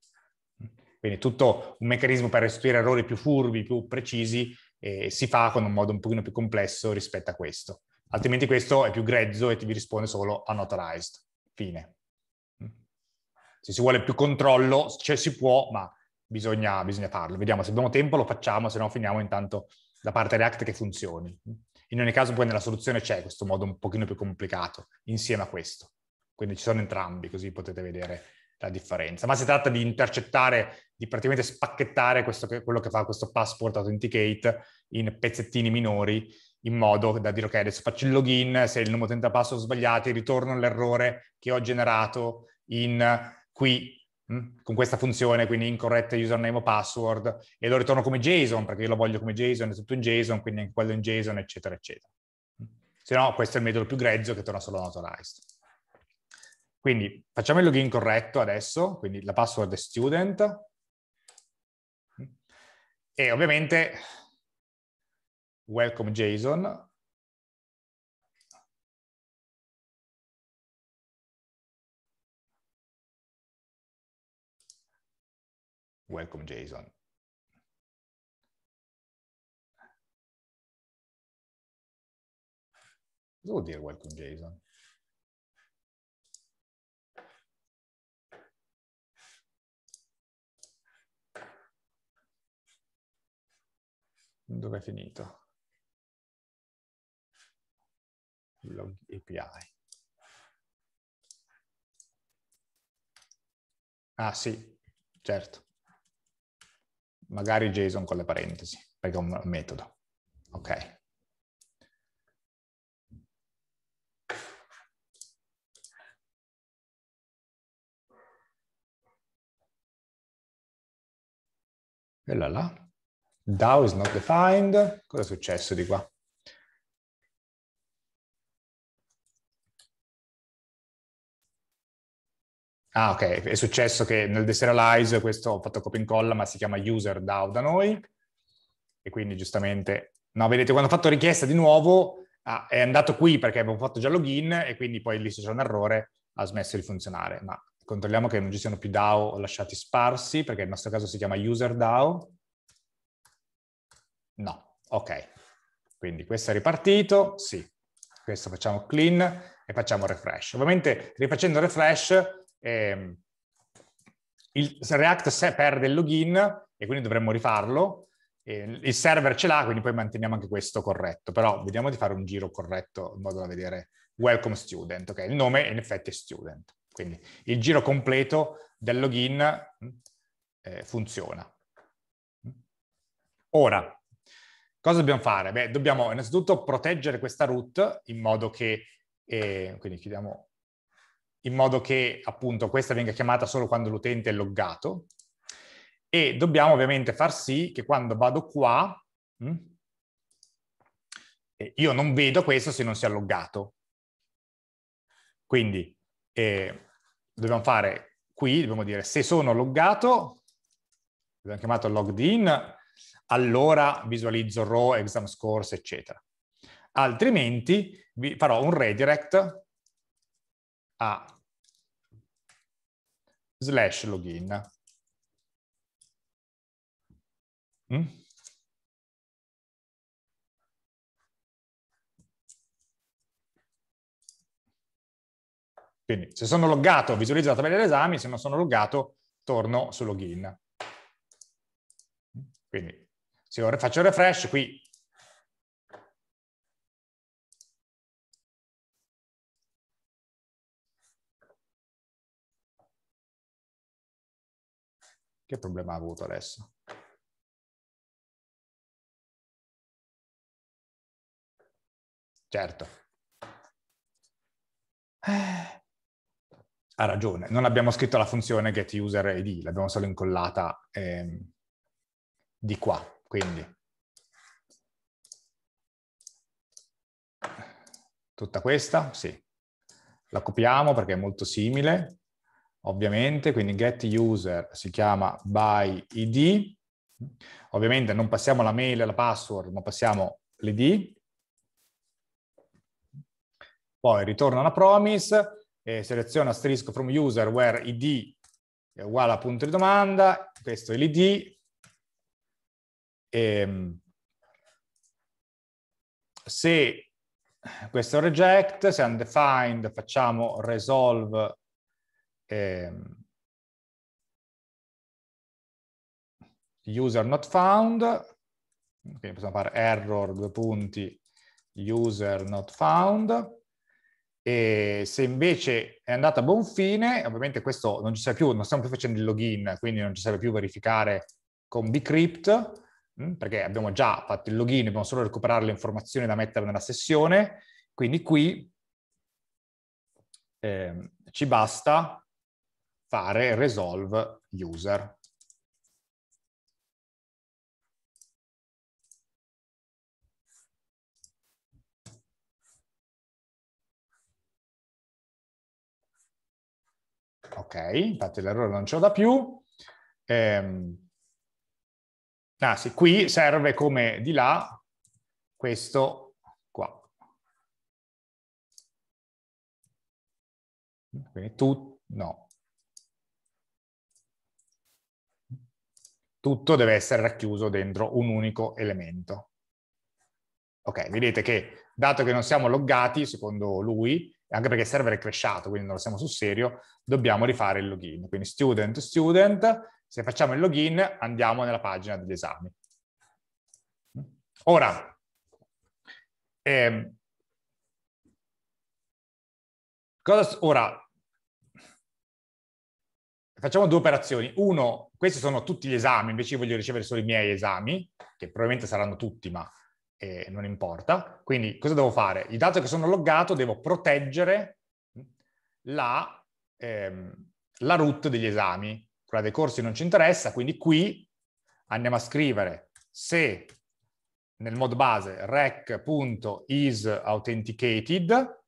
Quindi tutto un meccanismo per restituire errori più furbi, più precisi, eh, si fa con un modo un pochino più complesso rispetto a questo. Altrimenti questo è più grezzo e ti risponde solo unauthorized. Fine. Mm. Se si vuole più controllo, cioè si può, ma bisogna, bisogna farlo. Vediamo, se abbiamo tempo lo facciamo, se no finiamo intanto la parte React che funzioni. In ogni caso poi nella soluzione c'è questo modo un pochino più complicato, insieme a questo. Quindi ci sono entrambi, così potete vedere la differenza. Ma si tratta di intercettare, di praticamente spacchettare questo, quello che fa questo passport authenticate in pezzettini minori in modo da dire ok adesso faccio il login, se il numero utente passo sbagliati, ritorno l'errore che ho generato in qui hm, con questa funzione, quindi incorretta username o password, e lo ritorno come JSON, perché io lo voglio come JSON, è tutto in JSON, quindi anche quello in JSON, eccetera, eccetera. Hm. Se no, questo è il metodo più grezzo che torna solo notarized. Quindi facciamo il login corretto adesso, quindi la password è student. E ovviamente welcome JSON. Welcome JSON. Cosa vuol dire welcome JSON? dove è finito? Log API. Ah sì, certo. Magari JSON con le parentesi, perché è un metodo. Ok. E là là. DAO is not defined. Cosa è successo di qua? Ah, ok, è successo che nel deserialize questo ho fatto copia e incolla, ma si chiama user DAO da noi. E quindi giustamente... No, vedete, quando ho fatto richiesta di nuovo ah, è andato qui perché abbiamo fatto già login e quindi poi lì c'è un errore ha smesso di funzionare. Ma controlliamo che non ci siano più DAO lasciati sparsi, perché nel nostro caso si chiama user DAO. No, ok. Quindi questo è ripartito, sì. Questo facciamo clean e facciamo refresh. Ovviamente rifacendo refresh eh, il React perde il login e quindi dovremmo rifarlo. Eh, il server ce l'ha, quindi poi manteniamo anche questo corretto. Però vediamo di fare un giro corretto in modo da vedere welcome student. Ok, Il nome in effetti è student. Quindi il giro completo del login mm, eh, funziona. Ora, Cosa dobbiamo fare? Beh, dobbiamo innanzitutto proteggere questa root in modo che, eh, quindi chiudiamo, in modo che appunto questa venga chiamata solo quando l'utente è loggato e dobbiamo ovviamente far sì che quando vado qua, mh, hm, io non vedo questo se non si è loggato. Quindi eh, dobbiamo fare qui, dobbiamo dire se sono loggato, abbiamo chiamato login, allora visualizzo row, exam scores, eccetera. Altrimenti farò un redirect a slash login. Mm? Quindi se sono loggato visualizzo la tabella degli esami, se non sono loggato torno su login. Quindi se faccio il refresh, qui Che problema ha avuto adesso? Certo. Ha ragione, non abbiamo scritto la funzione get l'abbiamo solo incollata ehm, di qua. Quindi tutta questa, sì. La copiamo perché è molto simile, ovviamente, quindi get user si chiama by id, ovviamente non passiamo la mail e la password, ma passiamo l'id, poi ritorno alla promise, e seleziono asterisco from user where id è uguale a punto di domanda, questo è l'id, ehm, se questo reject, se undefined facciamo resolve ehm, user not found, quindi possiamo fare error due punti user not found e se invece è andato a buon fine, ovviamente questo non ci serve più, non stiamo più facendo il login, quindi non ci serve più verificare con bcrypt, Mm, perché abbiamo già fatto il login, dobbiamo solo recuperare le informazioni da mettere nella sessione, quindi qui eh, ci basta fare resolve user. Ok, infatti l'errore non ce l'ho da più. Eh, anzi, ah, sì, qui serve come di là questo qua. Quindi tu, no. Tutto deve essere racchiuso dentro un unico elemento. Ok, vedete che dato che non siamo loggati, secondo lui, anche perché il server è crashato, quindi non lo siamo sul serio, dobbiamo rifare il login. Quindi student, student, se facciamo il login andiamo nella pagina degli esami. Ora, ehm, cosa, ora facciamo due operazioni. Uno, questi sono tutti gli esami, invece io voglio ricevere solo i miei esami, che probabilmente saranno tutti, ma eh, non importa. Quindi cosa devo fare? I dati che sono loggato devo proteggere la, ehm, la root degli esami quella dei corsi non ci interessa, quindi qui andiamo a scrivere se nel mod base rec.isAuthenticated,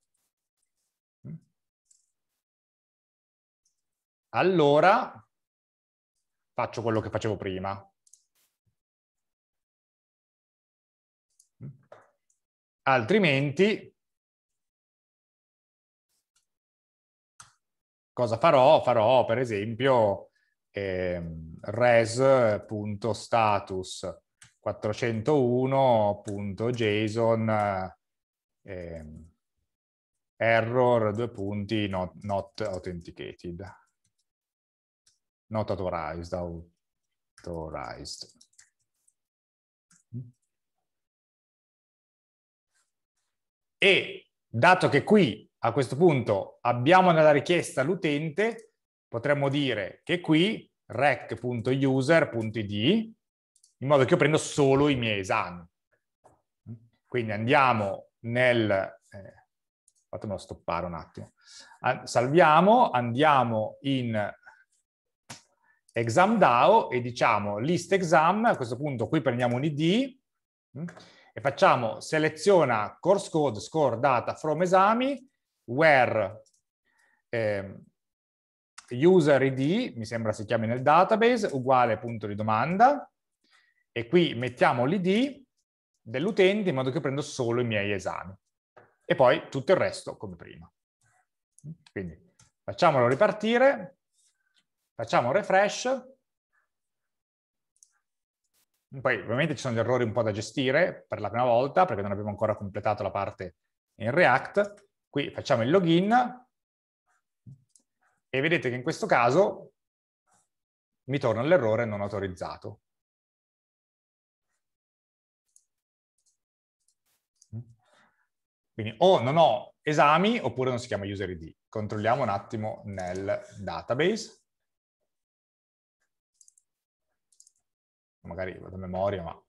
allora faccio quello che facevo prima. Altrimenti cosa farò? Farò per esempio Ehm, res.status 401.json ehm, error due punti not, not, authenticated not authorized authorized e dato che qui a questo punto abbiamo nella richiesta l'utente potremmo dire che qui rec.user.id in modo che io prendo solo i miei esami. Quindi andiamo nel... Eh, fatemelo stoppare un attimo. Ah, salviamo, andiamo in exam DAO e diciamo list exam, a questo punto qui prendiamo un id mm, e facciamo seleziona course code score data from esami where eh, user ID, mi sembra si chiami nel database, uguale punto di domanda, e qui mettiamo l'ID dell'utente in modo che prendo solo i miei esami. E poi tutto il resto come prima. Quindi facciamolo ripartire, facciamo un refresh, poi ovviamente ci sono gli errori un po' da gestire per la prima volta, perché non abbiamo ancora completato la parte in React. Qui facciamo il login, e vedete che in questo caso mi torna l'errore non autorizzato. Quindi o non ho esami oppure non si chiama user ID. Controlliamo un attimo nel database. Magari vado a memoria, ma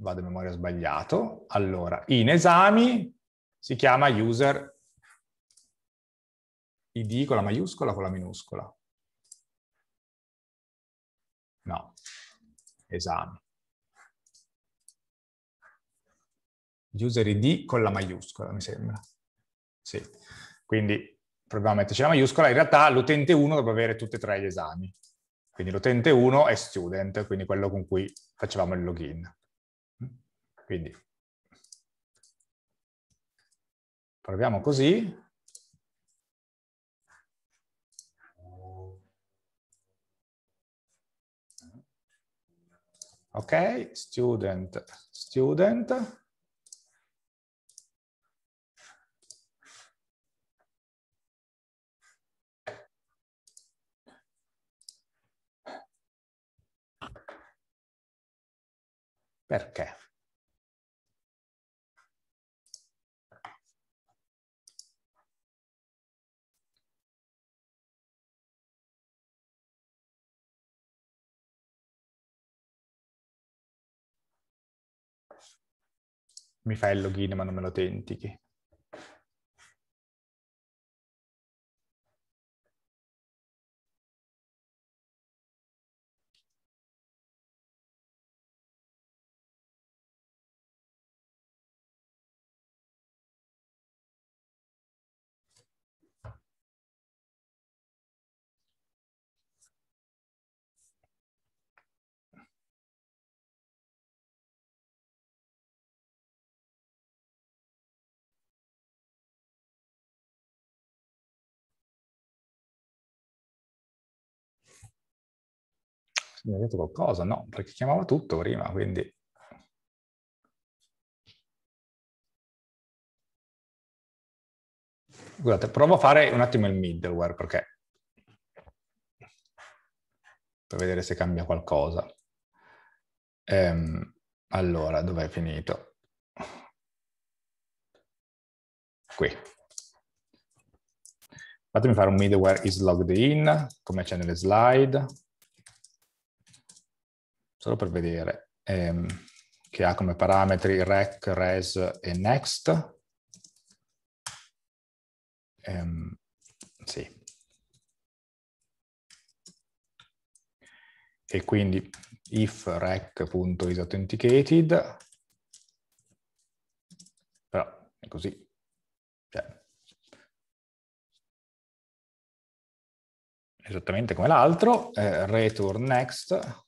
vado a memoria sbagliato. Allora, in esami si chiama user id con la maiuscola o con la minuscola? No, esami. User id con la maiuscola, mi sembra. Sì, quindi proviamo a metterci la maiuscola. In realtà l'utente 1 dovrebbe avere tutti e tre gli esami. Quindi l'utente 1 è student, quindi quello con cui facevamo il login. Quindi proviamo così, ok student student perché mi fai il login ma non me lo autentichi. mi ha detto qualcosa? No, perché chiamava tutto prima, quindi... Scusate, provo a fare un attimo il middleware, perché... Per vedere se cambia qualcosa. Ehm, allora, dov'è finito? Qui. Fatemi fare un middleware is logged in, come c'è nelle slide solo per vedere, ehm, che ha come parametri rec, res e next. Ehm, sì. E quindi if rec.isAuthenticated, però è così. Cioè, esattamente come l'altro, eh, return next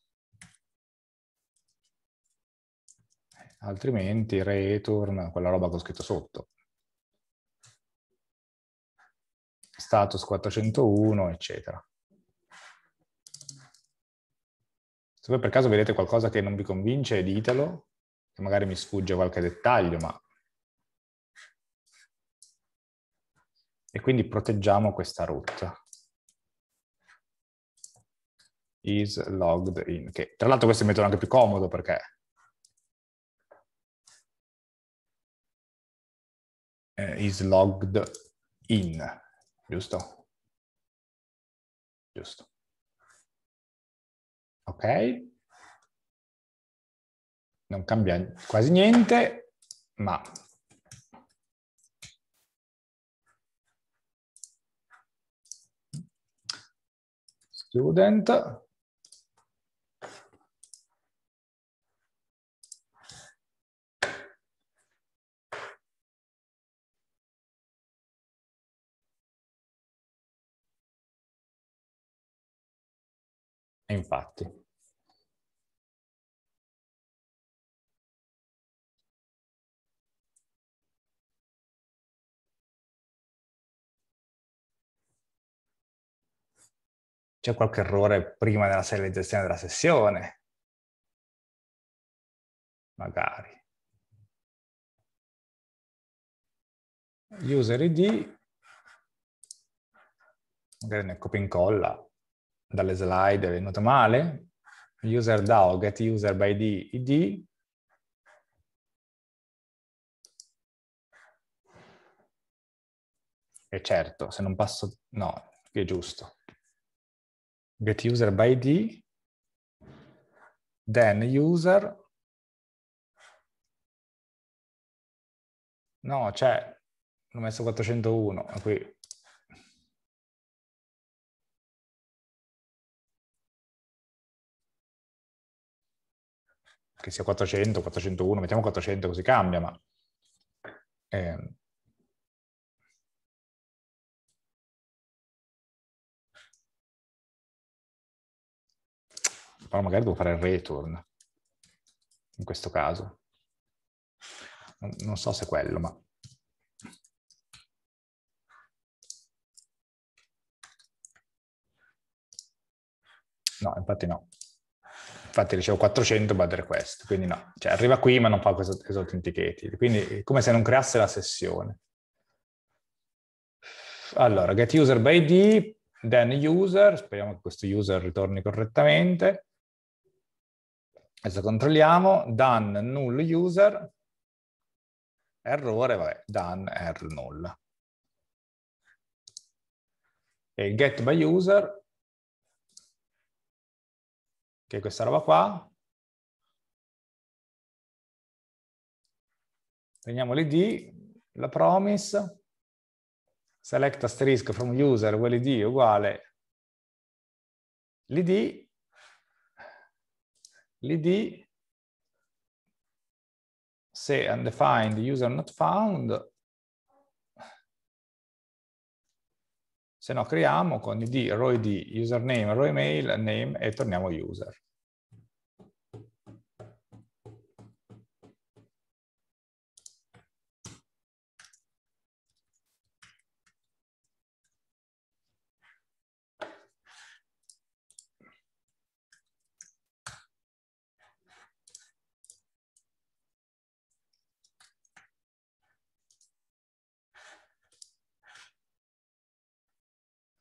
altrimenti return quella roba che ho scritto sotto. Status 401, eccetera. Se voi per caso vedete qualcosa che non vi convince, ditelo, che magari mi sfugge qualche dettaglio, ma... E quindi proteggiamo questa root. Is logged in, che tra l'altro questo è il metodo anche più comodo perché eh, is logged in, giusto? Giusto. Ok? Non cambia quasi niente, ma student infatti. C'è qualche errore prima della serializzazione della sessione? Magari. User ID, magari ne copia incolla, dalle slide è venuto male, user DAO, get user by D, ID, e certo, se non passo, no, è giusto, get user by D, then user, no, c'è, l'ho messo 401, qui che sia 400, 401, mettiamo 400 così cambia, ma... Eh, però magari devo fare il return in questo caso. Non so se è quello, ma... No, infatti no infatti ricevo 400 bad request, quindi no, cioè arriva qui ma non fa questo authenticated, quindi è eh, come se non creasse la sessione. Allora, get user by ID, then user, speriamo che questo user ritorni correttamente. Adesso controlliamo, done null user, errore, vabbè, done error null. E get by user che è questa roba qua. Prendiamo l'id, la promise, select asterisk from user uguale id uguale l'id, l'id, se undefined user not found, se no creiamo con id, row id, username, row email, name e torniamo user.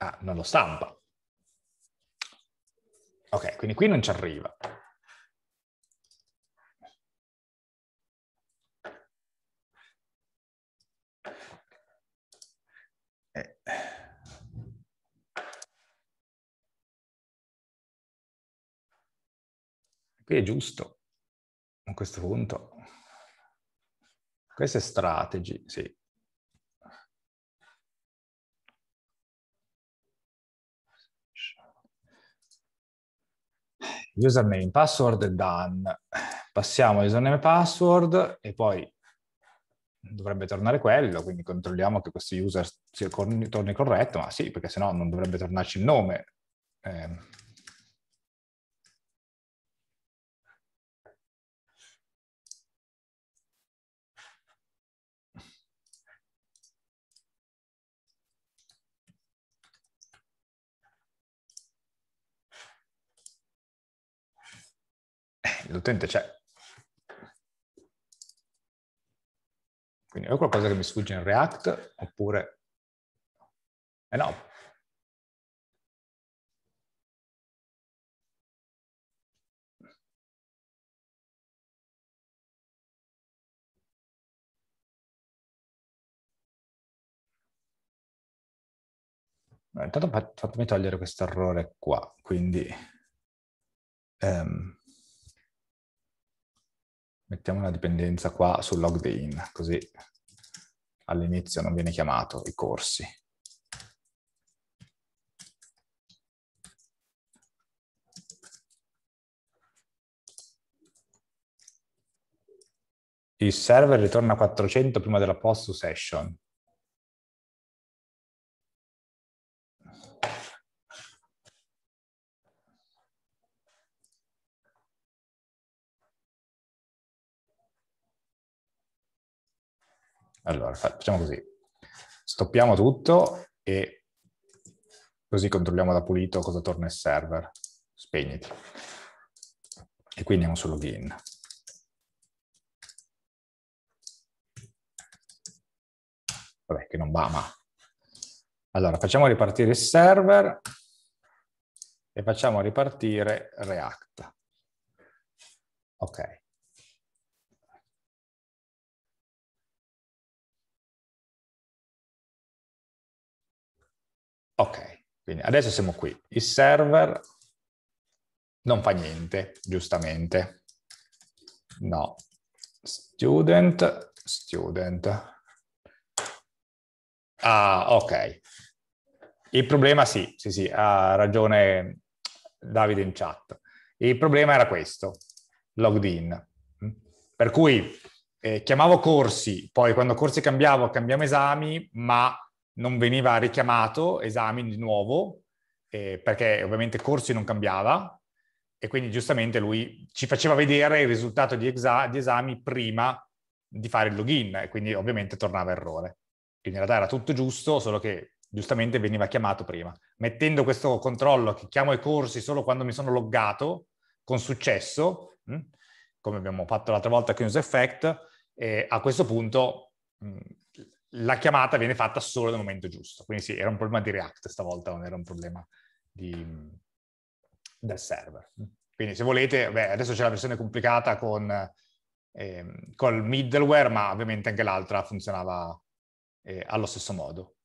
Ah, non lo stampa. Ok, quindi qui non ci arriva. Eh. Qui è giusto a questo punto. Questa è strategy, sì. username, password, done. Passiamo username e password e poi dovrebbe tornare quello, quindi controlliamo che questo user torni corretto, ma sì, perché sennò non dovrebbe tornarci il nome. Eh, l'utente c'è. Cioè. Quindi è qualcosa che mi sfugge in React oppure... Eh no. Intanto fatemi togliere questo errore qua, quindi... Um, Mettiamo una dipendenza qua sul logged in, così all'inizio non viene chiamato i corsi. Il server ritorna 400 prima della post session. Allora, facciamo così. Stoppiamo tutto e così controlliamo da pulito cosa torna il server. Spegniti. E qui andiamo su login. Vabbè, che non va, ma... Allora, facciamo ripartire il server e facciamo ripartire React. Ok. Ok, quindi adesso siamo qui. Il server non fa niente, giustamente. No. Student, student. Ah, ok. Il problema, sì, sì, sì, ha ragione Davide in chat. Il problema era questo, logged in. Mm. Per cui eh, chiamavo corsi, poi quando corsi cambiavo, cambiamo esami, ma non veniva richiamato esami di nuovo, eh, perché ovviamente corsi non cambiava, e quindi giustamente lui ci faceva vedere il risultato di, exa- di esami prima di fare il login, e quindi ovviamente tornava errore. Quindi in realtà era tutto giusto, solo che giustamente veniva chiamato prima. Mettendo questo controllo che chiamo i corsi solo quando mi sono loggato, con successo, mh, hm, come abbiamo fatto l'altra volta con Use Effect, eh, a questo punto mh, hm, la chiamata viene fatta solo nel momento giusto. Quindi sì, era un problema di React stavolta, non era un problema di, del server. Quindi se volete, beh, adesso c'è la versione complicata con eh, col middleware, ma ovviamente anche l'altra funzionava eh, allo stesso modo.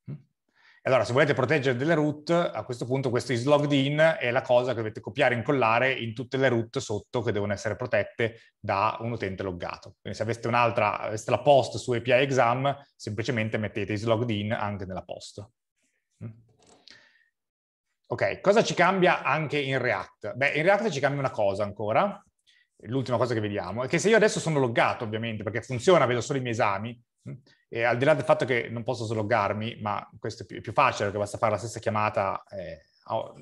Allora, se volete proteggere delle root, a questo punto questo is logged in è la cosa che dovete copiare e incollare in tutte le root sotto che devono essere protette da un utente loggato. Quindi se aveste un'altra, aveste la post su API exam, semplicemente mettete is logged in anche nella post. Mm. Ok, cosa ci cambia anche in React? Beh, in React ci cambia una cosa ancora, l'ultima cosa che vediamo, è che se io adesso sono loggato, ovviamente, perché funziona, vedo solo i miei esami, e al di là del fatto che non posso sloggarmi, ma questo è più, è più facile perché basta fare la stessa chiamata eh,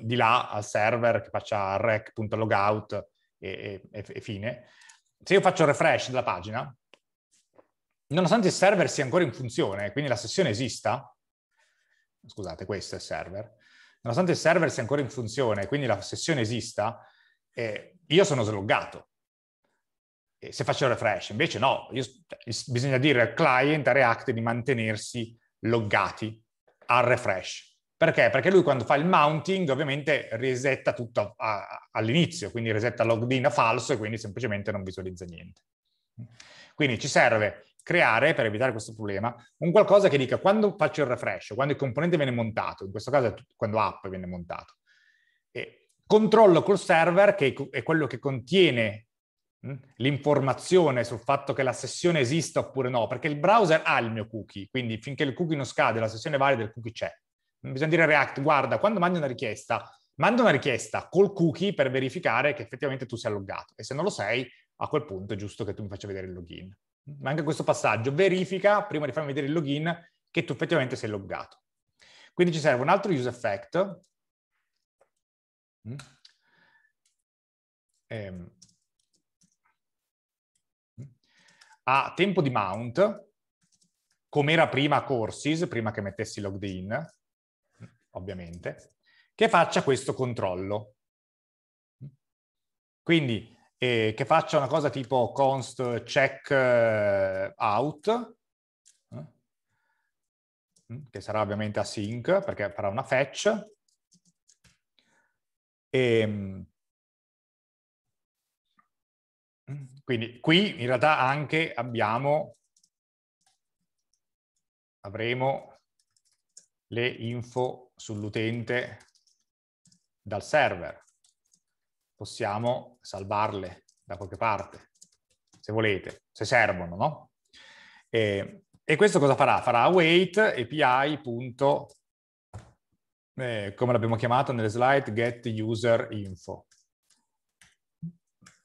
di là al server che faccia rec.logout e, e, e fine. Se io faccio refresh della pagina, nonostante il server sia ancora in funzione, quindi la sessione esista, scusate, questo è il server, nonostante il server sia ancora in funzione, quindi la sessione esista, eh, io sono sloggato se faccio il refresh. Invece no, io, cioè, bisogna dire al client, a React, di mantenersi loggati al refresh. Perché? Perché lui quando fa il mounting ovviamente resetta tutto a, a, all'inizio, quindi resetta login a falso e quindi semplicemente non visualizza niente. Quindi ci serve creare, per evitare questo problema, un qualcosa che dica quando faccio il refresh, quando il componente viene montato, in questo caso è quando app viene montato, controllo col server, che è quello che contiene Mm? l'informazione sul fatto che la sessione esista oppure no, perché il browser ha il mio cookie, quindi finché il cookie non scade, la sessione valida del cookie c'è. Mm, bisogna dire a React, guarda, quando mandi una richiesta, manda una richiesta col cookie per verificare che effettivamente tu sia loggato e se non lo sei, a quel punto è giusto che tu mi faccia vedere il login. Mm, ma anche questo passaggio, verifica prima di farmi vedere il login che tu effettivamente sei loggato. Quindi ci serve un altro use effect. Ehm a tempo di mount, come era prima courses, prima che mettessi logged in, ovviamente, che faccia questo controllo. Quindi eh, che faccia una cosa tipo const check eh, out, eh, mm, che sarà ovviamente async perché farà una fetch, e, ehm, Quindi qui in realtà anche abbiamo, avremo le info sull'utente dal server. Possiamo salvarle da qualche parte, se volete, se servono, no? E, e questo cosa farà? Farà await API. eh, come l'abbiamo chiamato nelle slide, get user info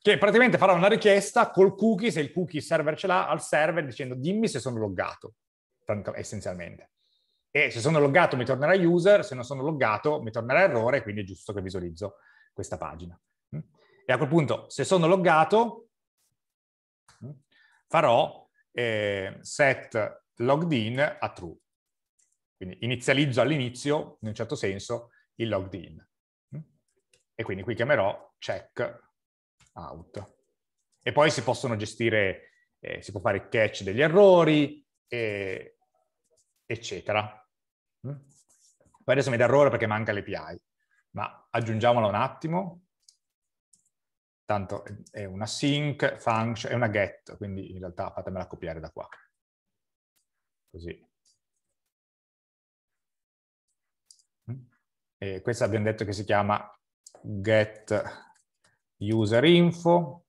che cioè, praticamente farà una richiesta col cookie, se il cookie server ce l'ha, al server dicendo dimmi se sono loggato, tanto, essenzialmente. E se sono loggato mi tornerà user, se non sono loggato mi tornerà errore, quindi è giusto che visualizzo questa pagina. E a quel punto, se sono loggato, farò eh, set logged in a true. Quindi inizializzo all'inizio, in un certo senso, il logged in. E quindi qui chiamerò check out. E poi si possono gestire, eh, si può fare il catch degli errori, eh, eccetera. Mm? Poi adesso mi dà errore perché manca l'API, ma aggiungiamola un attimo. Tanto è una sync function, è una get, quindi in realtà fatemela copiare da qua. Così. Mm? E questa abbiamo detto che si chiama get user info,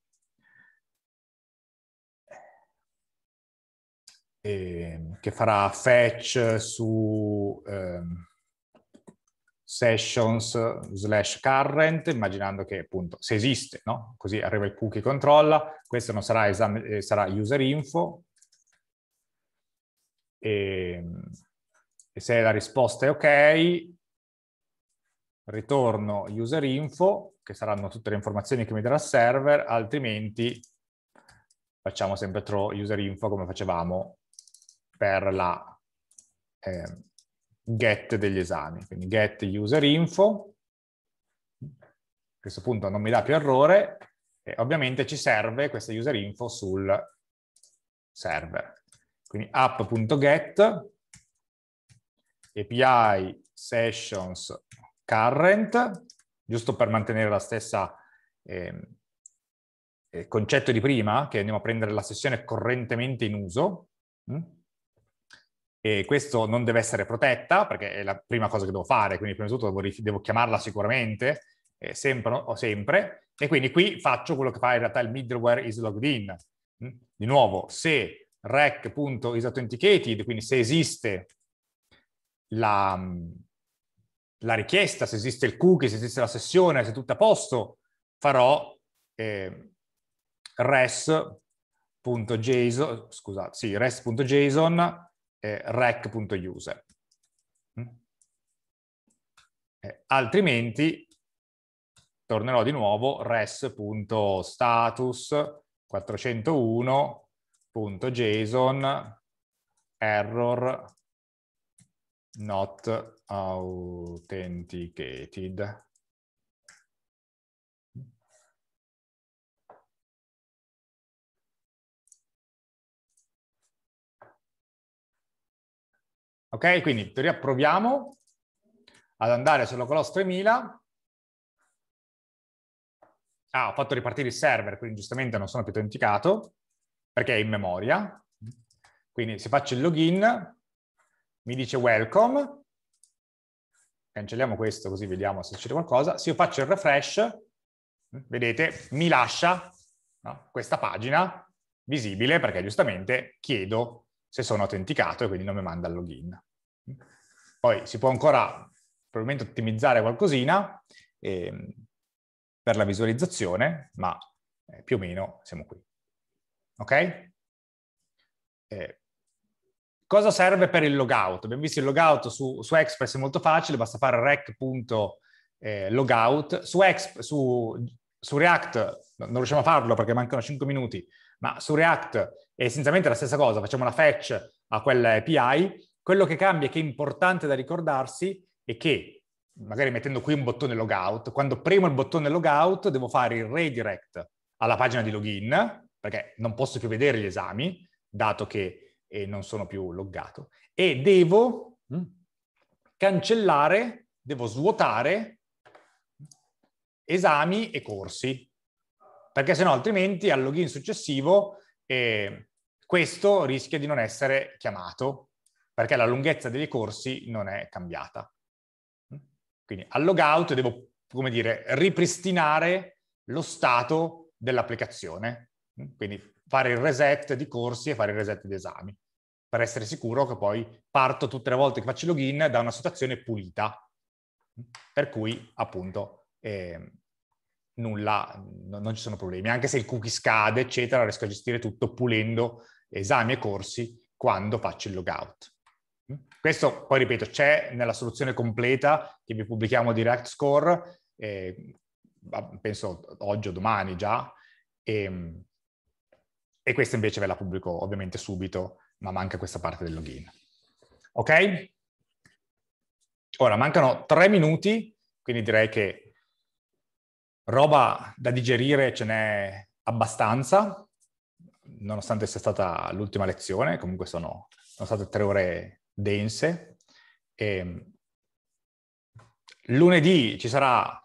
ehm, che farà fetch su eh, sessions slash current, immaginando che appunto se esiste, no? Così arriva il cookie controlla, questo non sarà esame, eh, sarà user info, e, ehm, e se la risposta è ok, ritorno user info, che saranno tutte le informazioni che mi darà il server, altrimenti facciamo sempre throw user info come facevamo per la eh, get degli esami. Quindi get user info, a questo punto non mi dà più errore, e ovviamente ci serve questa user info sul server. Quindi app.get API sessions current giusto per mantenere la stessa ehm, eh, concetto di prima, che andiamo a prendere la sessione correntemente in uso, mm? e questo non deve essere protetta, perché è la prima cosa che devo fare, quindi prima di tutto devo, devo chiamarla sicuramente, eh, sempre o sempre, e quindi qui faccio quello che fa in realtà il middleware is logged in. Mm? Di nuovo, se rec.isAuthenticated, quindi se esiste la, mm, la richiesta, se esiste il cookie, se esiste la sessione, se è tutto a posto, farò eh, res.json, scusate, sì, res.json eh, rec.user. Mm? Eh, altrimenti tornerò di nuovo res.status 401.json error not authenticated. Ok, quindi in teoria proviamo ad andare sulla Colos 3000. Ah, ho fatto ripartire il server, quindi giustamente non sono più autenticato, perché è in memoria. Quindi se faccio il login, mi dice welcome, cancelliamo questo così vediamo se succede qualcosa, se io faccio il refresh, vedete, mi lascia no, questa pagina visibile perché giustamente chiedo se sono autenticato e quindi non mi manda il login. Poi si può ancora probabilmente ottimizzare qualcosina eh, per la visualizzazione, ma eh, più o meno siamo qui. Ok? Eh, Cosa serve per il logout? Abbiamo visto il logout su, su Express è molto facile, basta fare rec.logout. Eh, su, Exp, su, su React non riusciamo a farlo perché mancano 5 minuti, ma su React è essenzialmente la stessa cosa, facciamo una fetch a quell'API. Quello che cambia, che è importante da ricordarsi, è che magari mettendo qui un bottone logout, quando premo il bottone logout devo fare il redirect alla pagina di login, perché non posso più vedere gli esami, dato che e non sono più loggato. E devo mm, cancellare, devo svuotare esami e corsi, perché sennò altrimenti al login successivo eh, questo rischia di non essere chiamato, perché la lunghezza dei corsi non è cambiata. Mm. Quindi al logout devo, come dire, ripristinare lo stato dell'applicazione, mm. quindi fare il reset di corsi e fare il reset di esami per essere sicuro che poi parto tutte le volte che faccio login da una situazione pulita, per cui appunto eh, nulla, no, non ci sono problemi. Anche se il cookie scade, eccetera, riesco a gestire tutto pulendo esami e corsi quando faccio il logout. Questo, poi ripeto, c'è nella soluzione completa che vi pubblichiamo di Score, eh, penso oggi o domani già, e, ehm, e questa invece ve la pubblico ovviamente subito ma manca questa parte del login. Ok? Ora, mancano tre minuti, quindi direi che roba da digerire ce n'è abbastanza, nonostante sia stata l'ultima lezione, comunque sono, sono state tre ore dense. E ehm, lunedì ci sarà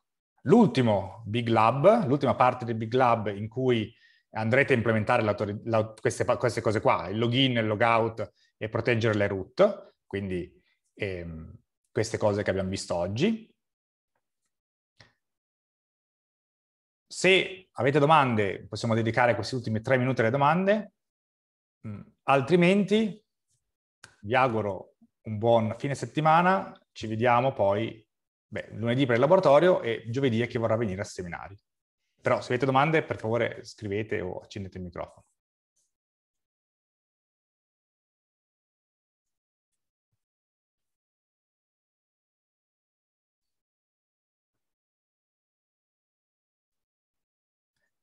l'ultimo Big Lab, l'ultima parte del Big Lab in cui andrete a implementare la, queste, queste, cose qua, il login, il logout e proteggere le root, quindi ehm, queste cose che abbiamo visto oggi. Se avete domande, possiamo dedicare questi ultimi tre minuti alle domande, mm, altrimenti vi auguro un buon fine settimana, ci vediamo poi beh, lunedì per il laboratorio e giovedì a chi vorrà venire a seminario. Però se avete domande, per favore scrivete o accendete il microfono.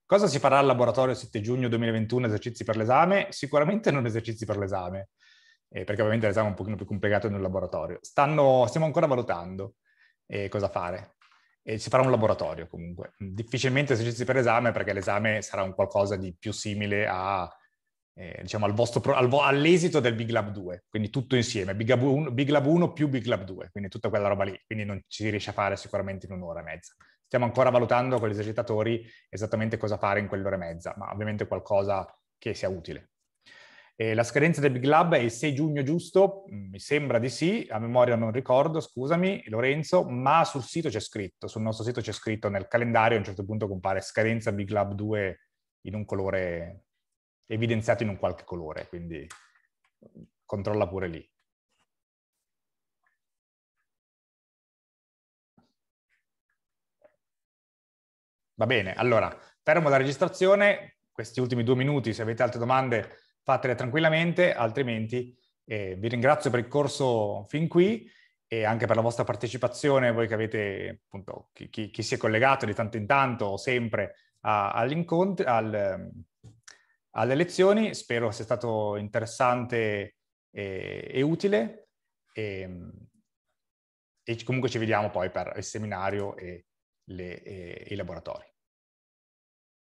Cosa si farà al laboratorio 7 giugno 2021, esercizi per l'esame? Sicuramente non esercizi per l'esame, eh, perché ovviamente l'esame è un pochino più complicato di un laboratorio. Stanno, stiamo ancora valutando eh, cosa fare e si farà un laboratorio comunque. Mm, difficilmente esercizi per esame perché l'esame sarà un qualcosa di più simile a, eh, diciamo, al vostro, al, all'esito del Big Lab 2, quindi tutto insieme, Big Lab, 1, Big Lab 1 più Big Lab 2, quindi tutta quella roba lì, quindi non ci si riesce a fare sicuramente in un'ora e mezza. Stiamo ancora valutando con gli esercitatori esattamente cosa fare in quell'ora e mezza, ma ovviamente qualcosa che sia utile. Eh, la scadenza del Big Lab è il 6 giugno, giusto? Mm, mi sembra di sì, a memoria non ricordo, scusami Lorenzo, ma sul sito c'è scritto, sul nostro sito c'è scritto nel calendario, a un certo punto compare scadenza Big Lab 2 in un colore, evidenziato in un qualche colore, quindi controlla pure lì. Va bene, allora, fermo la registrazione, questi ultimi due minuti, se avete altre domande fatele tranquillamente, altrimenti eh, vi ringrazio per il corso fin qui e anche per la vostra partecipazione, voi che avete, appunto, chi, chi, chi si è collegato di tanto in tanto o sempre all'incontro, al, alle lezioni, spero sia stato interessante e, eh, e utile e, ehm, e, comunque ci vediamo poi per il seminario e, le, e eh, i laboratori.